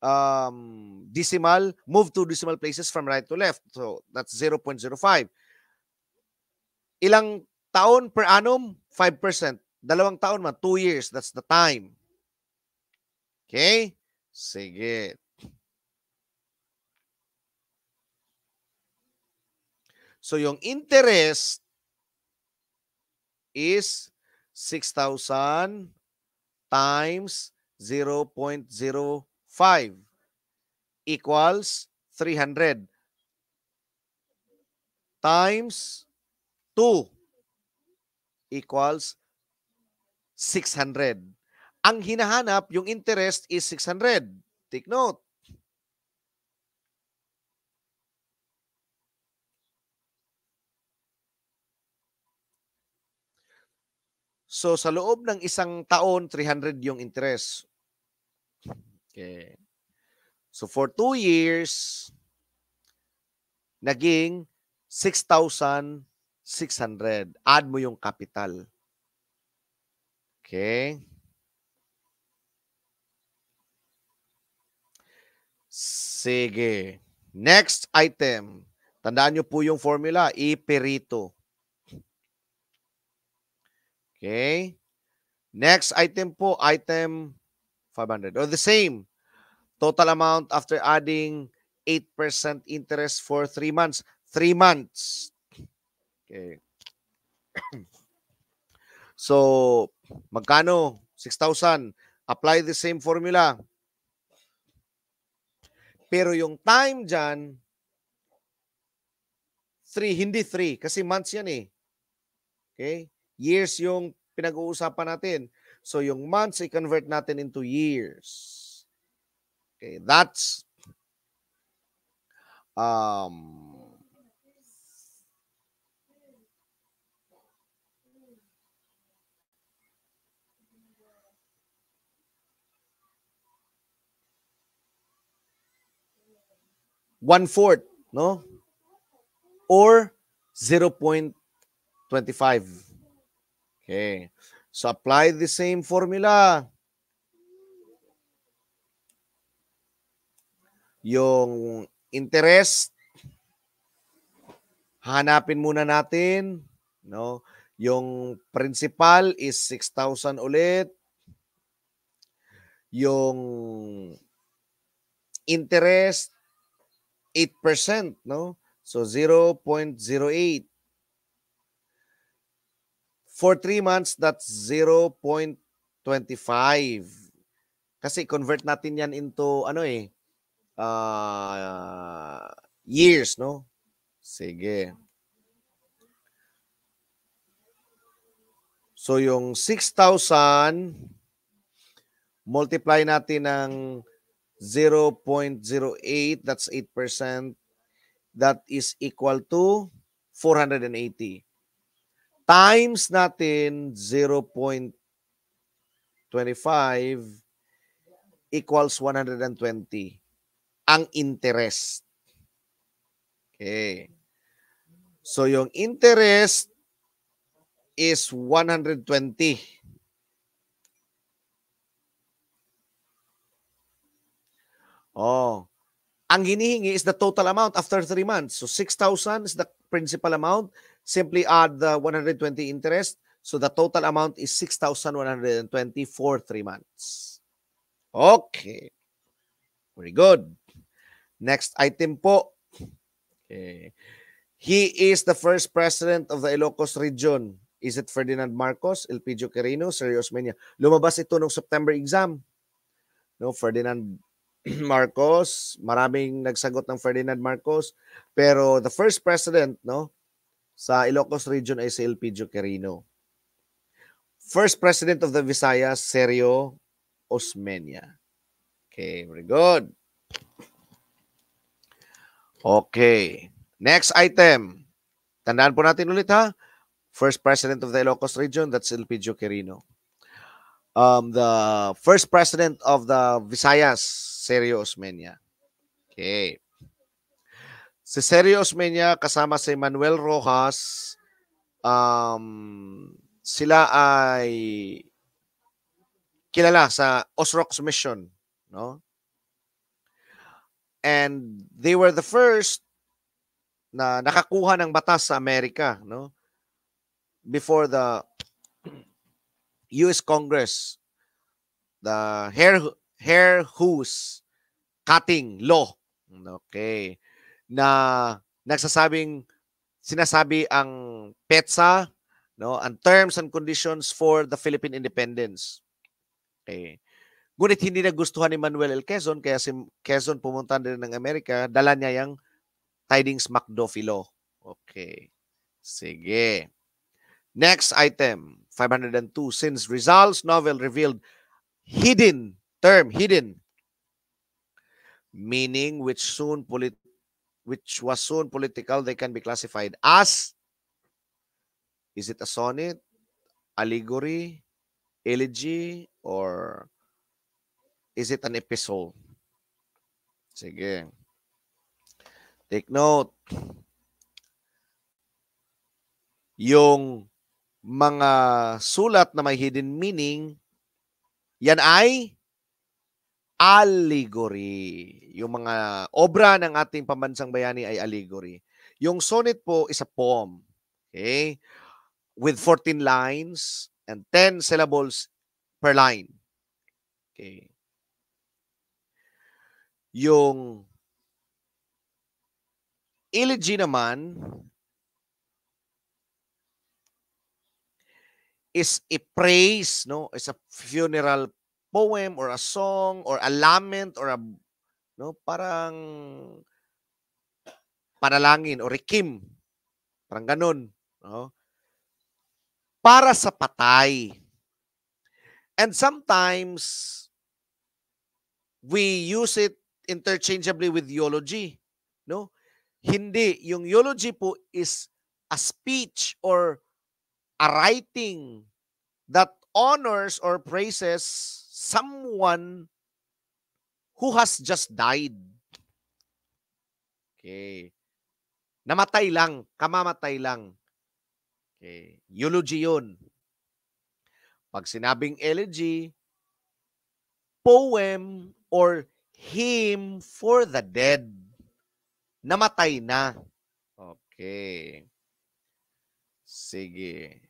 um, decimal, move to decimal places from right to left. So that's 0.05. Ilang taon per annum? 5%. Dalawang taon man, 2 years. That's the time. Okay? Sige. So, yung interest is 6,000 times 0.05 equals 300 times 2 equals 600. Ang hinahanap, yung interest is 600. Take note. So sa loob ng isang taon, 300 yung interest. Okay. So for two years, naging 6,000 600. Add mo yung capital. Okay? Sige. Next item. Tandaan nyo po yung formula. Iperito. Okay? Next item po, item 500. Or the same. Total amount after adding 8% interest for 3 months. 3 months. Eh, okay. so, magkano? 6,000. Apply the same formula. Pero yung time dyan, 3, hindi 3. Kasi months yan eh. Okay? Years yung pinag-uusapan natin. So, yung months, i-convert natin into years. Okay, that's um, one-fourth, no? Or 0.25. Okay. So apply the same formula. Yung interest, hanapin muna natin, no? Yung principal is 6,000 ulit. Yung interest 8%, no? So 0.08. For 3 months, that's 0.25. Kasi convert natin yan into ano eh, uh, years, no? Sige. So yung 6,000 multiply natin ng 0.08, that's 8%. That is equal to 480. Times natin 0.25 equals 120 ang interest. Okay. So yung interest is 120. Oh. Ang hinihingi is the total amount after 3 months. So 6,000 is the principal amount. Simply add the 120 interest. So the total amount is 6,120 for 3 months. Okay. Very good. Next item po. Okay. He is the first president of the Ilocos region. Is it Ferdinand Marcos, Elpidio Quirino, Sergio Osmeña? Lumabas ito nung September exam. No, Ferdinand Marcos, maraming nagsagot ng Ferdinand Marcos, pero the first president no sa Ilocos region ay si Elpidio Quirino. First president of the Visayas, Sergio Osmeña. Okay, very good. Okay. Next item. Tandaan po natin ulit ha. First president of the Ilocos region, that's Elpidio Quirino. Um, the first president of the Visayas, Sergio Osmeña. Okay. Si Sergio Osmeña kasama si Manuel Rojas, um, sila ay kilala sa Osrox Mission, no? And they were the first na nakakuha ng batas sa Amerika, no? Before the US Congress, the Hair hair who's cutting law. Okay. Na nagsasabing sinasabi ang PETSA, no, and terms and conditions for the Philippine independence. Okay. Ngunit hindi na gustuhan ni Manuel L. Quezon kaya si Quezon pumunta din ng Amerika, dala niya yung tidings Macdofilo. Okay. Sige. Next item, 502. Since Rizal's novel revealed hidden term hidden meaning which soon polit which was soon political they can be classified as is it a sonnet allegory elegy or is it an epistle sige take note yung mga sulat na may hidden meaning yan ay allegory. Yung mga obra ng ating pambansang bayani ay allegory. Yung sonnet po is a poem. Okay? With 14 lines and 10 syllables per line. Okay. Yung elegy naman is a praise, no? Is a funeral poem or a song or a lament or a no parang panalangin o rekim. Parang ganun. No? Para sa patay. And sometimes, we use it interchangeably with eulogy. No? Hindi. Yung eulogy po is a speech or a writing that honors or praises someone who has just died. Okay. Namatay lang, kamamatay lang. Okay. Eulogy yun. Pag sinabing elegy, poem or hymn for the dead. Namatay na. Okay. Sige.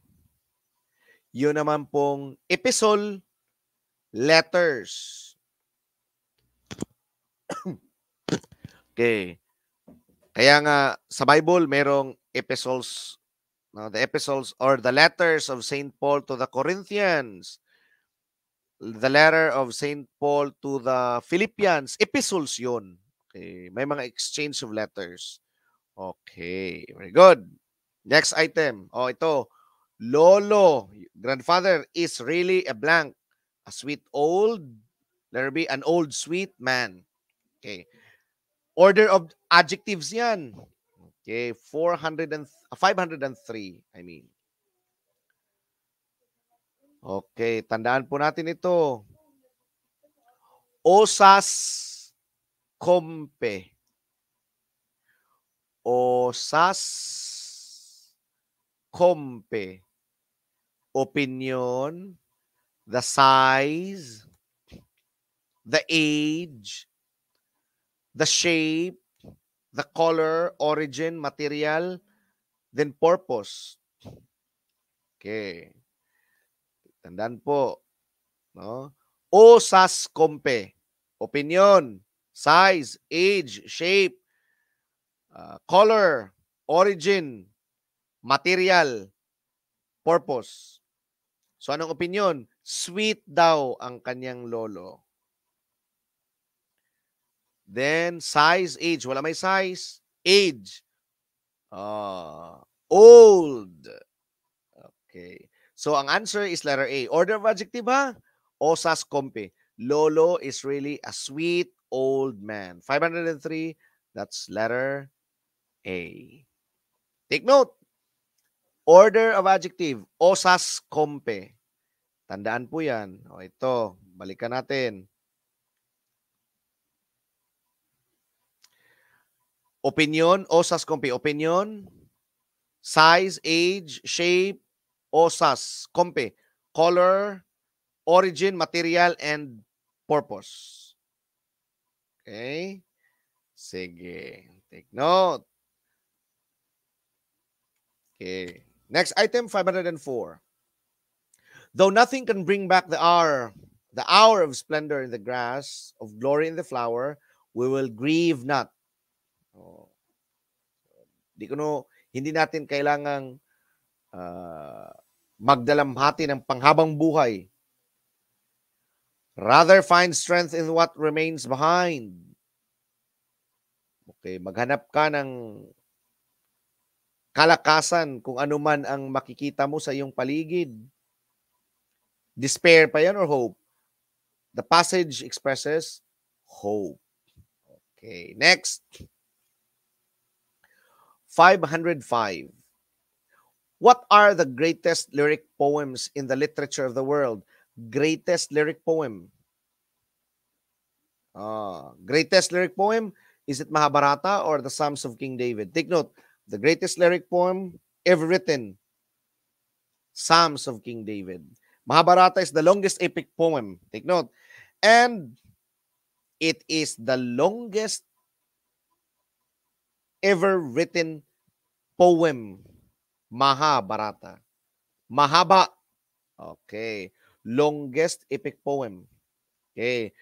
Yun naman pong episode letters. okay. Kaya nga sa Bible merong epistles, no, the epistles or the letters of Saint Paul to the Corinthians. The letter of Saint Paul to the Philippians, epistles 'yon. Okay, may mga exchange of letters. Okay, very good. Next item. Oh, ito. Lolo, grandfather is really a blank. A sweet old, there be an old sweet man. Okay. Order of adjectives yan. Okay, 400 and 503, uh, I mean. Okay, tandaan po natin ito. Osas kompe. Osas kompe. Opinion, the size, the age, the shape, the color, origin, material, then purpose. Okay. Tandaan po. No? O sas kompe. Opinion, size, age, shape, uh, color, origin, material, purpose. So anong opinion? Sweet daw ang kanyang lolo. Then, size, age. Wala may size. Age. Uh, old. Okay. So, ang answer is letter A. Order of adjective, ha? Osas compe. Lolo is really a sweet old man. 503, that's letter A. Take note. Order of adjective, osas compe. Tandaan po yan. O ito, balikan natin. Opinion, OSAS kompi. Opinion, size, age, shape, OSAS kompi. Color, origin, material, and purpose. Okay? Sige. Take note. Okay. Next item, 504. Though nothing can bring back the hour, the hour of splendor in the grass, of glory in the flower, we will grieve not. Oh. Di ko no, hindi natin kailangang uh, magdalamhati ng panghabang buhay. Rather find strength in what remains behind. Okay, maghanap ka ng kalakasan kung ano man ang makikita mo sa iyong paligid. Despair pa yan or hope? The passage expresses hope. Okay, next. 505. What are the greatest lyric poems in the literature of the world? Greatest lyric poem. Uh, greatest lyric poem, is it Mahabharata or the Psalms of King David? Take note, the greatest lyric poem ever written, Psalms of King David. Mahabharata is the longest epic poem. Take note. And it is the longest ever written poem. Mahabharata. Mahaba. Okay. Longest epic poem. Okay.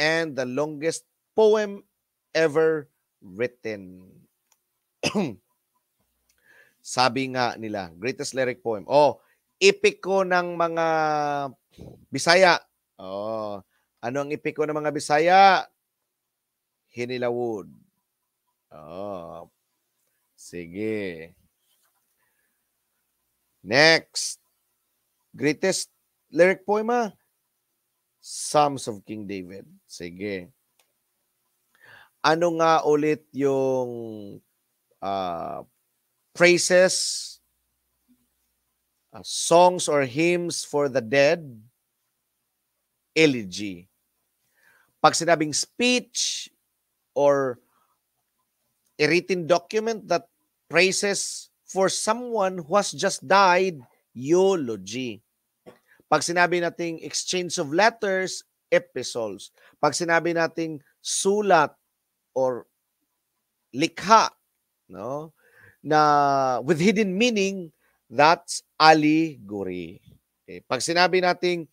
And the longest poem ever written. Sabi nga nila, greatest lyric poem. Oh, ipiko ng mga Bisaya. Oh, ano ang ipiko ng mga Bisaya? Hinilawood. Oh. Sige. Next. Greatest lyric poema? Psalms of King David. Sige. Ano nga ulit yung uh, ah, praises uh, songs or hymns for the dead, elegy. Pag sinabing speech or a written document that praises for someone who has just died, eulogy. Pag sinabi nating exchange of letters, epistles. Pag sinabi nating sulat or likha, no, na with hidden meaning, that's allegory. Okay. Pag sinabi nating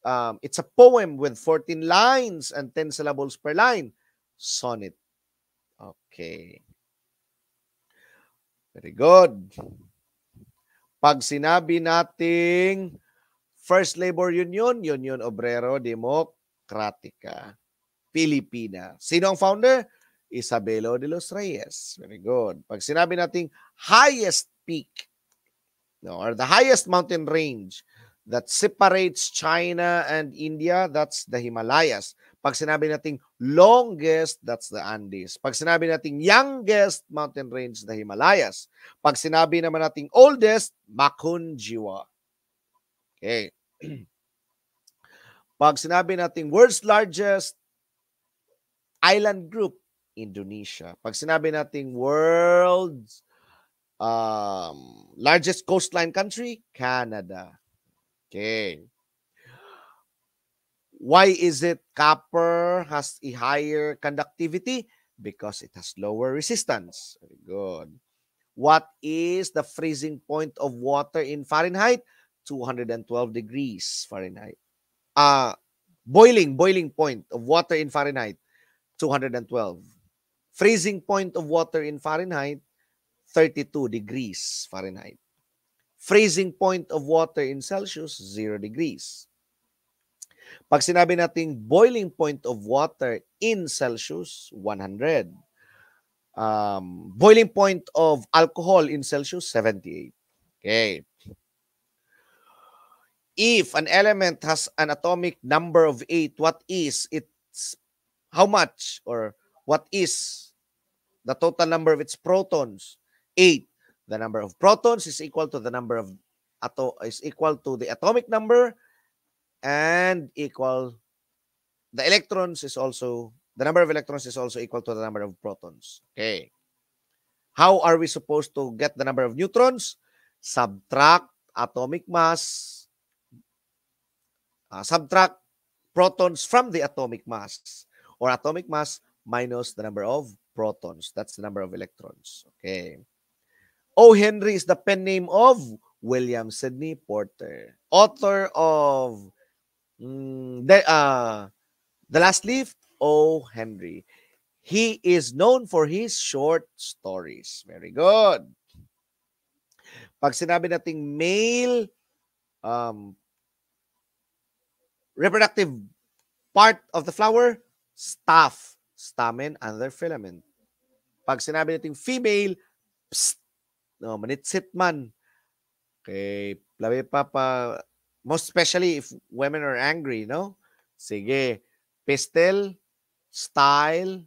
um, it's a poem with 14 lines and 10 syllables per line, sonnet. Okay. Very good. Pag sinabi nating First Labor Union, Union Obrero Demokratika, Pilipina. Sino ang founder? Isabelo de los Reyes. Very good. Pag sinabi nating highest peak, no, or the highest mountain range that separates China and India, that's the Himalayas. Pag sinabi nating longest, that's the Andes. Pag sinabi nating youngest mountain range, the Himalayas. Pag sinabi naman nating oldest, Makunjiwa. Okay. Pag sinabi nating world's largest island group, Indonesia. Pag sinabi nating world's Um, largest coastline country, Canada. Okay. Why is it copper has a higher conductivity? Because it has lower resistance. Very good. What is the freezing point of water in Fahrenheit? 212 degrees Fahrenheit. Uh, boiling, boiling point of water in Fahrenheit, 212. Freezing point of water in Fahrenheit, 32 degrees Fahrenheit. Freezing point of water in Celsius, 0 degrees. Pag sinabi nating boiling point of water in Celsius, 100. Um, boiling point of alcohol in Celsius, 78. Okay. If an element has an atomic number of 8, what is its, how much or what is the total number of its protons? 8. The number of protons is equal to the number of ato is equal to the atomic number and equal the electrons is also the number of electrons is also equal to the number of protons. Okay. How are we supposed to get the number of neutrons? Subtract atomic mass uh, subtract protons from the atomic mass or atomic mass minus the number of protons. That's the number of electrons. Okay. O. Henry is the pen name of William Sidney Porter, author of mm, the, uh, the Last Leaf, O. Henry. He is known for his short stories. Very good. Pag sinabi nating male um, reproductive part of the flower, staff, stamen, and their filament. Pag sinabi nating female, pst, no, manitsit man. kay labi pa pa, most especially if women are angry, no? Sige, pistol, style,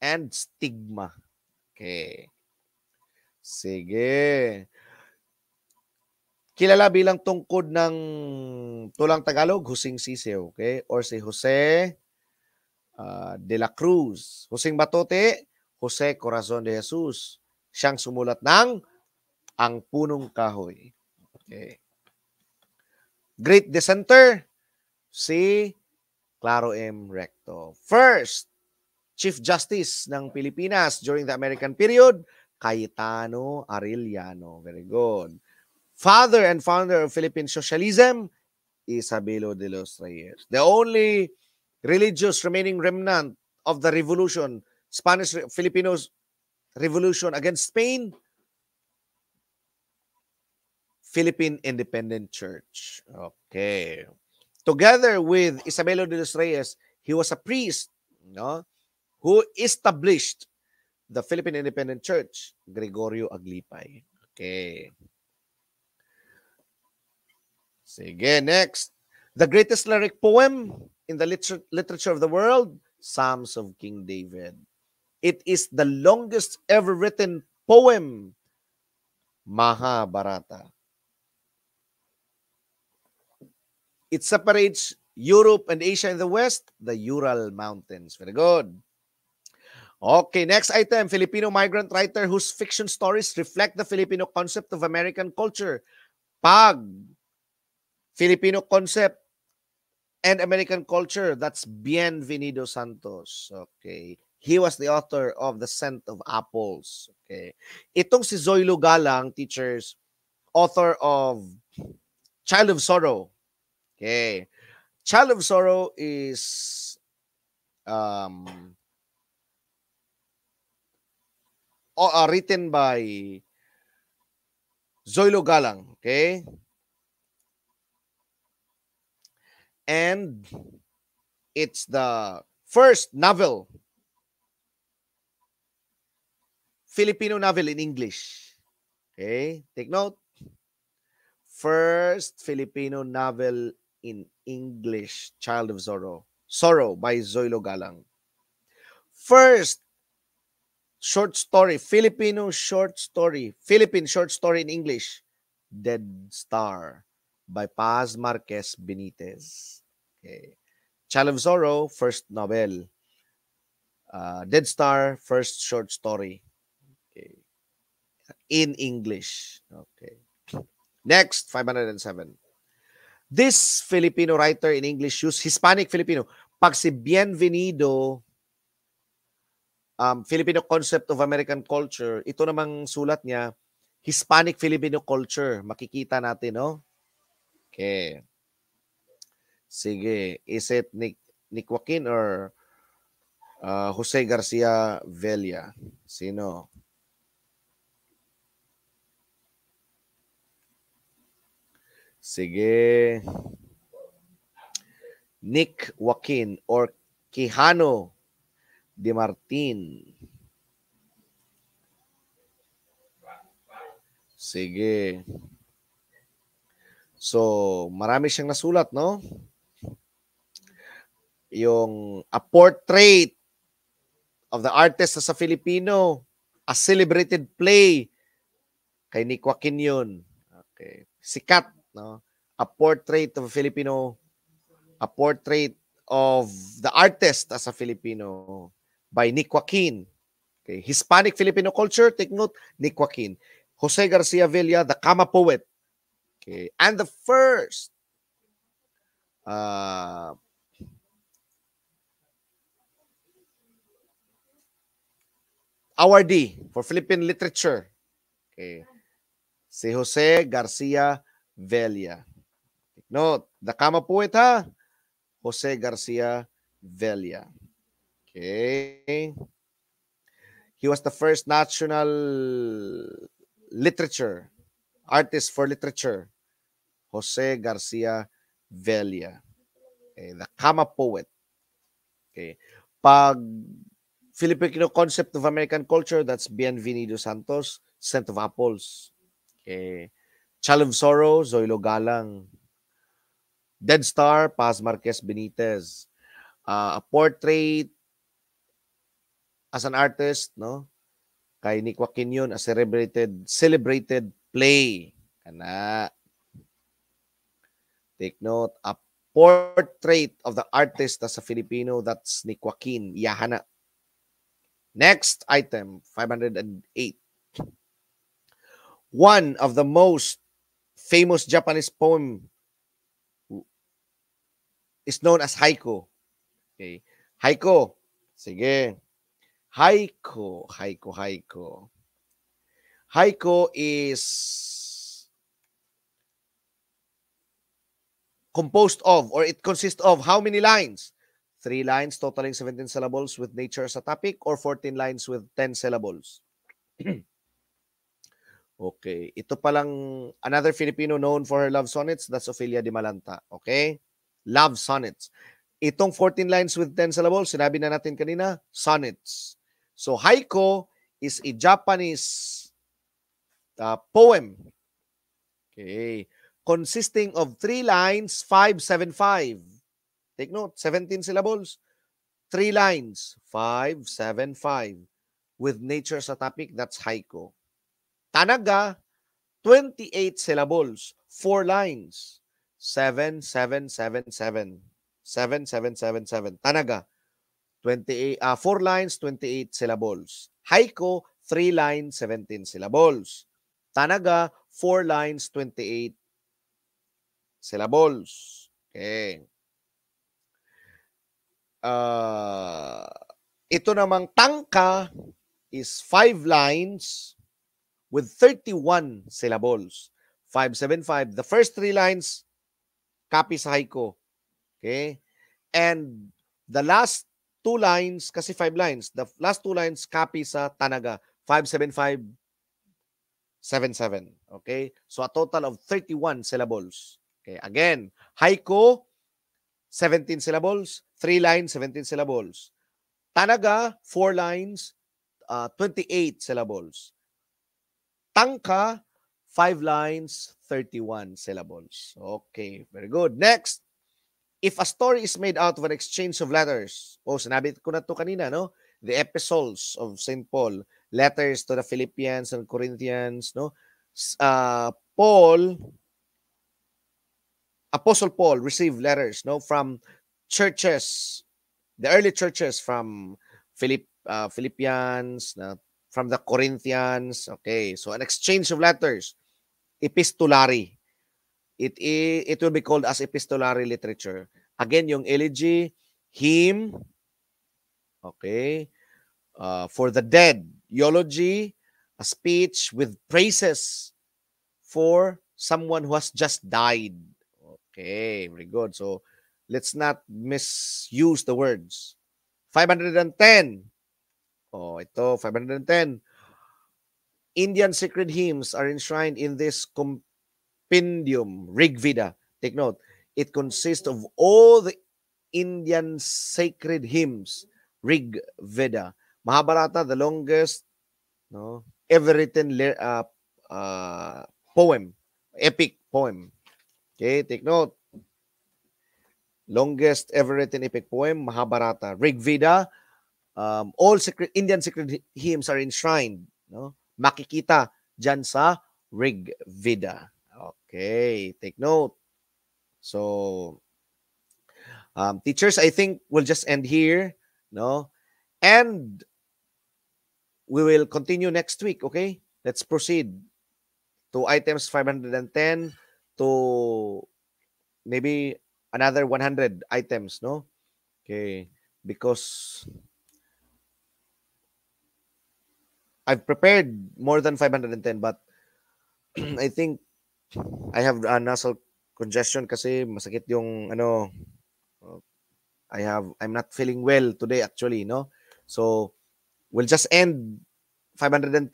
and stigma. Okay. Sige. Kilala bilang tungkod ng tulang Tagalog, Husing Sisiw, okay? Or si Jose uh, de la Cruz. Husing Batote, Jose Corazon de Jesus. Siyang sumulat ng ang punong kahoy. Okay. Great dissenter, si Claro M. Recto. First, Chief Justice ng Pilipinas during the American period, Cayetano Arellano. Very good. Father and founder of Philippine Socialism, Isabelo de los Reyes. The only religious remaining remnant of the revolution, Spanish Filipinos revolution against Spain, Philippine Independent Church. Okay. Together with Isabelo de los Reyes, he was a priest no, who established the Philippine Independent Church, Gregorio Aglipay. Okay. Sige, next. The greatest lyric poem in the liter- literature of the world, Psalms of King David. It is the longest ever written poem, Mahabharata. It separates Europe and Asia in the west, the Ural Mountains. Very good. Okay, next item, Filipino migrant writer whose fiction stories reflect the Filipino concept of American culture. Pag, Filipino concept and American culture, that's Bienvenido Santos. Okay. He was the author of The Scent of Apples. Okay. Itong si Zoilo Galang, teachers, author of Child of Sorrow, Okay. Child of Sorrow is um, uh, written by Zoilo Galang, okay? And it's the first novel, Filipino novel in English. Okay, take note. First Filipino novel in English, Child of Zorro. Sorrow by Zoilo Galang. First short story, Filipino short story, Philippine short story in English, Dead Star by Paz Marquez Benitez. Okay. Child of Zorro, first novel. Uh, Dead Star, first short story. Okay. In English. Okay. Next, 507. This Filipino writer in English use Hispanic Filipino. Pag si bienvenido, um, Filipino concept of American culture, ito namang sulat niya, Hispanic Filipino culture. Makikita natin, no? Okay. Sige. Is it Nick, Nick Joaquin or uh, Jose Garcia Velia? Sino? Sige. Nick Joaquin or Quijano Di Martin. Sige. So, marami siyang nasulat, no? Yung a portrait of the artist sa Filipino, a celebrated play kay Nick Joaquin yun. Okay. Sikat no? A portrait of a Filipino, a portrait of the artist as a Filipino by Nick Joaquin. Okay, Hispanic Filipino culture, take note, Nick Joaquin. Jose Garcia Villa, the Kama poet. Okay, and the first uh, awardee for Philippine literature. Okay. Si Jose Garcia Velia. No, note, the kama poeta ha, Jose Garcia Velia. Okay. He was the first national literature, artist for literature, Jose Garcia Velia. Okay, the kama poet. Okay. Pag Filipino concept of American culture, that's Bienvenido Santos, Saint of apples. Okay. Child of Sorrow, Zoilo Galang. Dead Star, Paz Marquez Benitez. Uh, a portrait as an artist, no? Kay Nick Joaquin a celebrated, celebrated play. Kana. Take note, a portrait of the artist as a Filipino, that's Nick Joaquin, Yahana. Next item, 508. One of the most famous Japanese poem is known as haiku. Okay. Haiku. Sige. Haiku. Haiku, haiku. Haiku is composed of or it consists of how many lines? Three lines totaling 17 syllables with nature as a topic or 14 lines with 10 syllables. Okay. Ito palang another Filipino known for her love sonnets, that's Ophelia de Malanta. Okay? Love sonnets. Itong 14 lines with 10 syllables, sinabi na natin kanina, sonnets. So, haiku is a Japanese uh, poem. Okay. Consisting of three lines, 575. Five. Take note, 17 syllables. Three lines, 575. Five. With nature sa topic, that's haiku. Tanaga, 28 syllables, 4 lines. 7, 7, 7, 7. 7, 7, 7, 7. Tanaga, 28, uh, 4 lines, 28 syllables. Haiko, 3 lines, 17 syllables. Tanaga, 4 lines, 28 syllables. Okay. Uh, ito namang tangka is 5 lines, with 31 syllables. 575. The first three lines, copy sa haiku. Okay? And the last two lines, kasi five lines, the last two lines, copy sa Tanaga. 575, 77. Okay? So a total of 31 syllables. Okay, again, haiku, 17 syllables. Three lines, 17 syllables. Tanaga, four lines, uh, 28 syllables. Tangka, 5 lines, 31 syllables. Okay, very good. Next, if a story is made out of an exchange of letters, oh, sinabi ko na to kanina, no? The epistles of St. Paul, letters to the Philippians and Corinthians, no? Uh, Paul, Apostle Paul received letters, no? From churches, the early churches from Philip, uh, Philippians, na from the Corinthians. Okay, so an exchange of letters, epistolary. It, it will be called as epistolary literature. Again, yung elegy, hymn, okay, uh, for the dead, eulogy, a speech with praises for someone who has just died. Okay, very good. So let's not misuse the words. 510, Oh, ito, 510. Indian sacred hymns are enshrined in this compendium, Rig Veda. Take note, it consists of all the Indian sacred hymns, Rig Veda. Mahabharata, the longest no, ever written uh, uh, poem, epic poem. Okay, take note. Longest ever written epic poem, Mahabharata. Rig Veda um, all secret, Indian secret hymns are enshrined. No? Makikita dyan sa Rig Veda. Okay, take note. So, um, teachers, I think we'll just end here. No? And we will continue next week, okay? Let's proceed to items 510 to maybe another 100 items, no? Okay, because I've prepared more than 510 but I think I have a nasal congestion kasi masakit yung ano uh, I have I'm not feeling well today actually, no? So we'll just end 510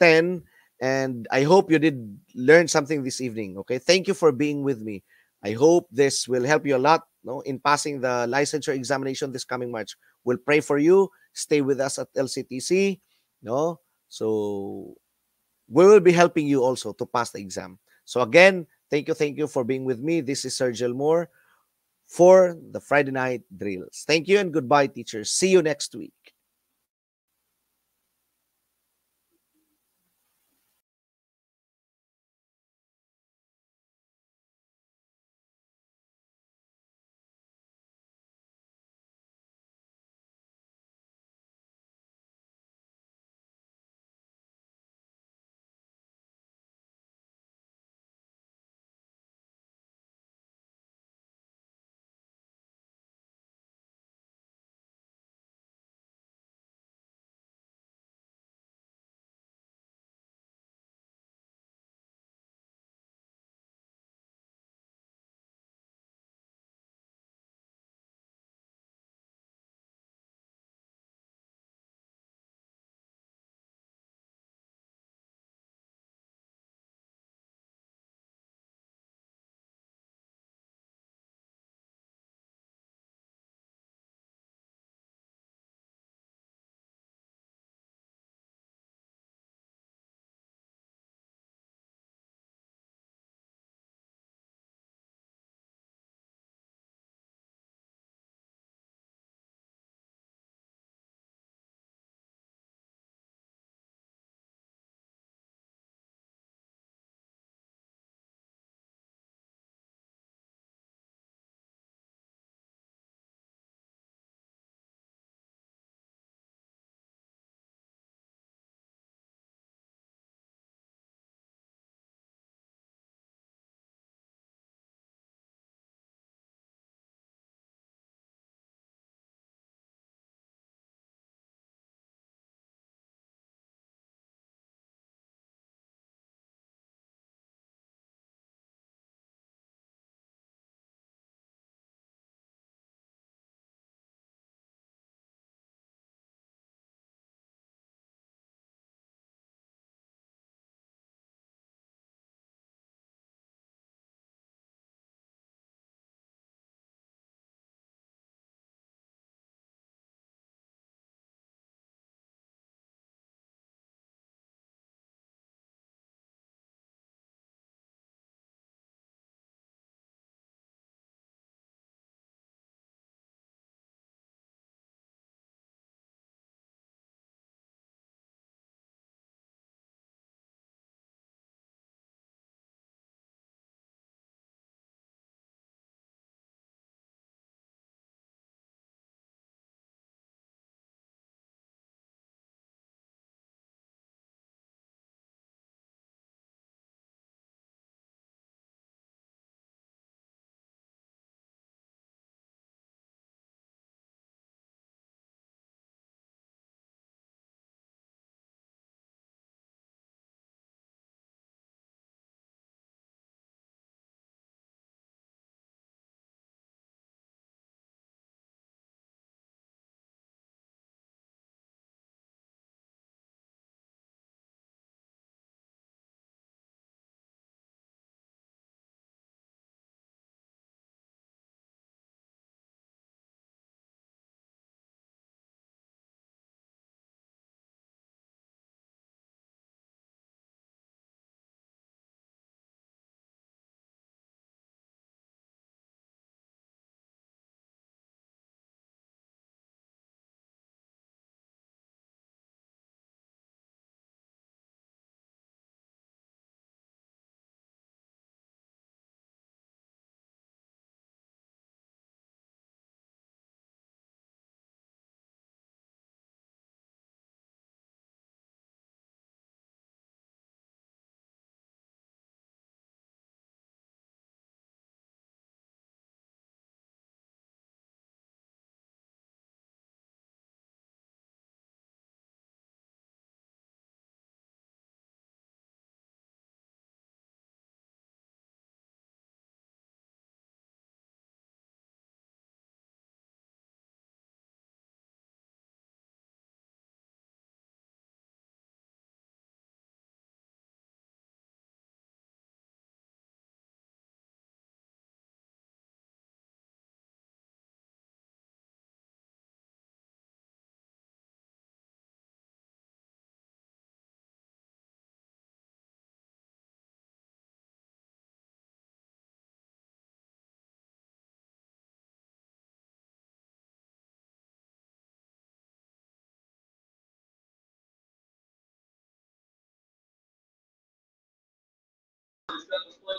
and I hope you did learn something this evening, okay? Thank you for being with me. I hope this will help you a lot, no, in passing the licensure examination this coming March. We'll pray for you. Stay with us at LCTC, no? So we will be helping you also to pass the exam. So again, thank you, thank you for being with me. This is Sergio Moore for the Friday night drills. Thank you and goodbye, teachers. See you next week.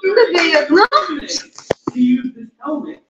In the day of knowledge, he used his helmet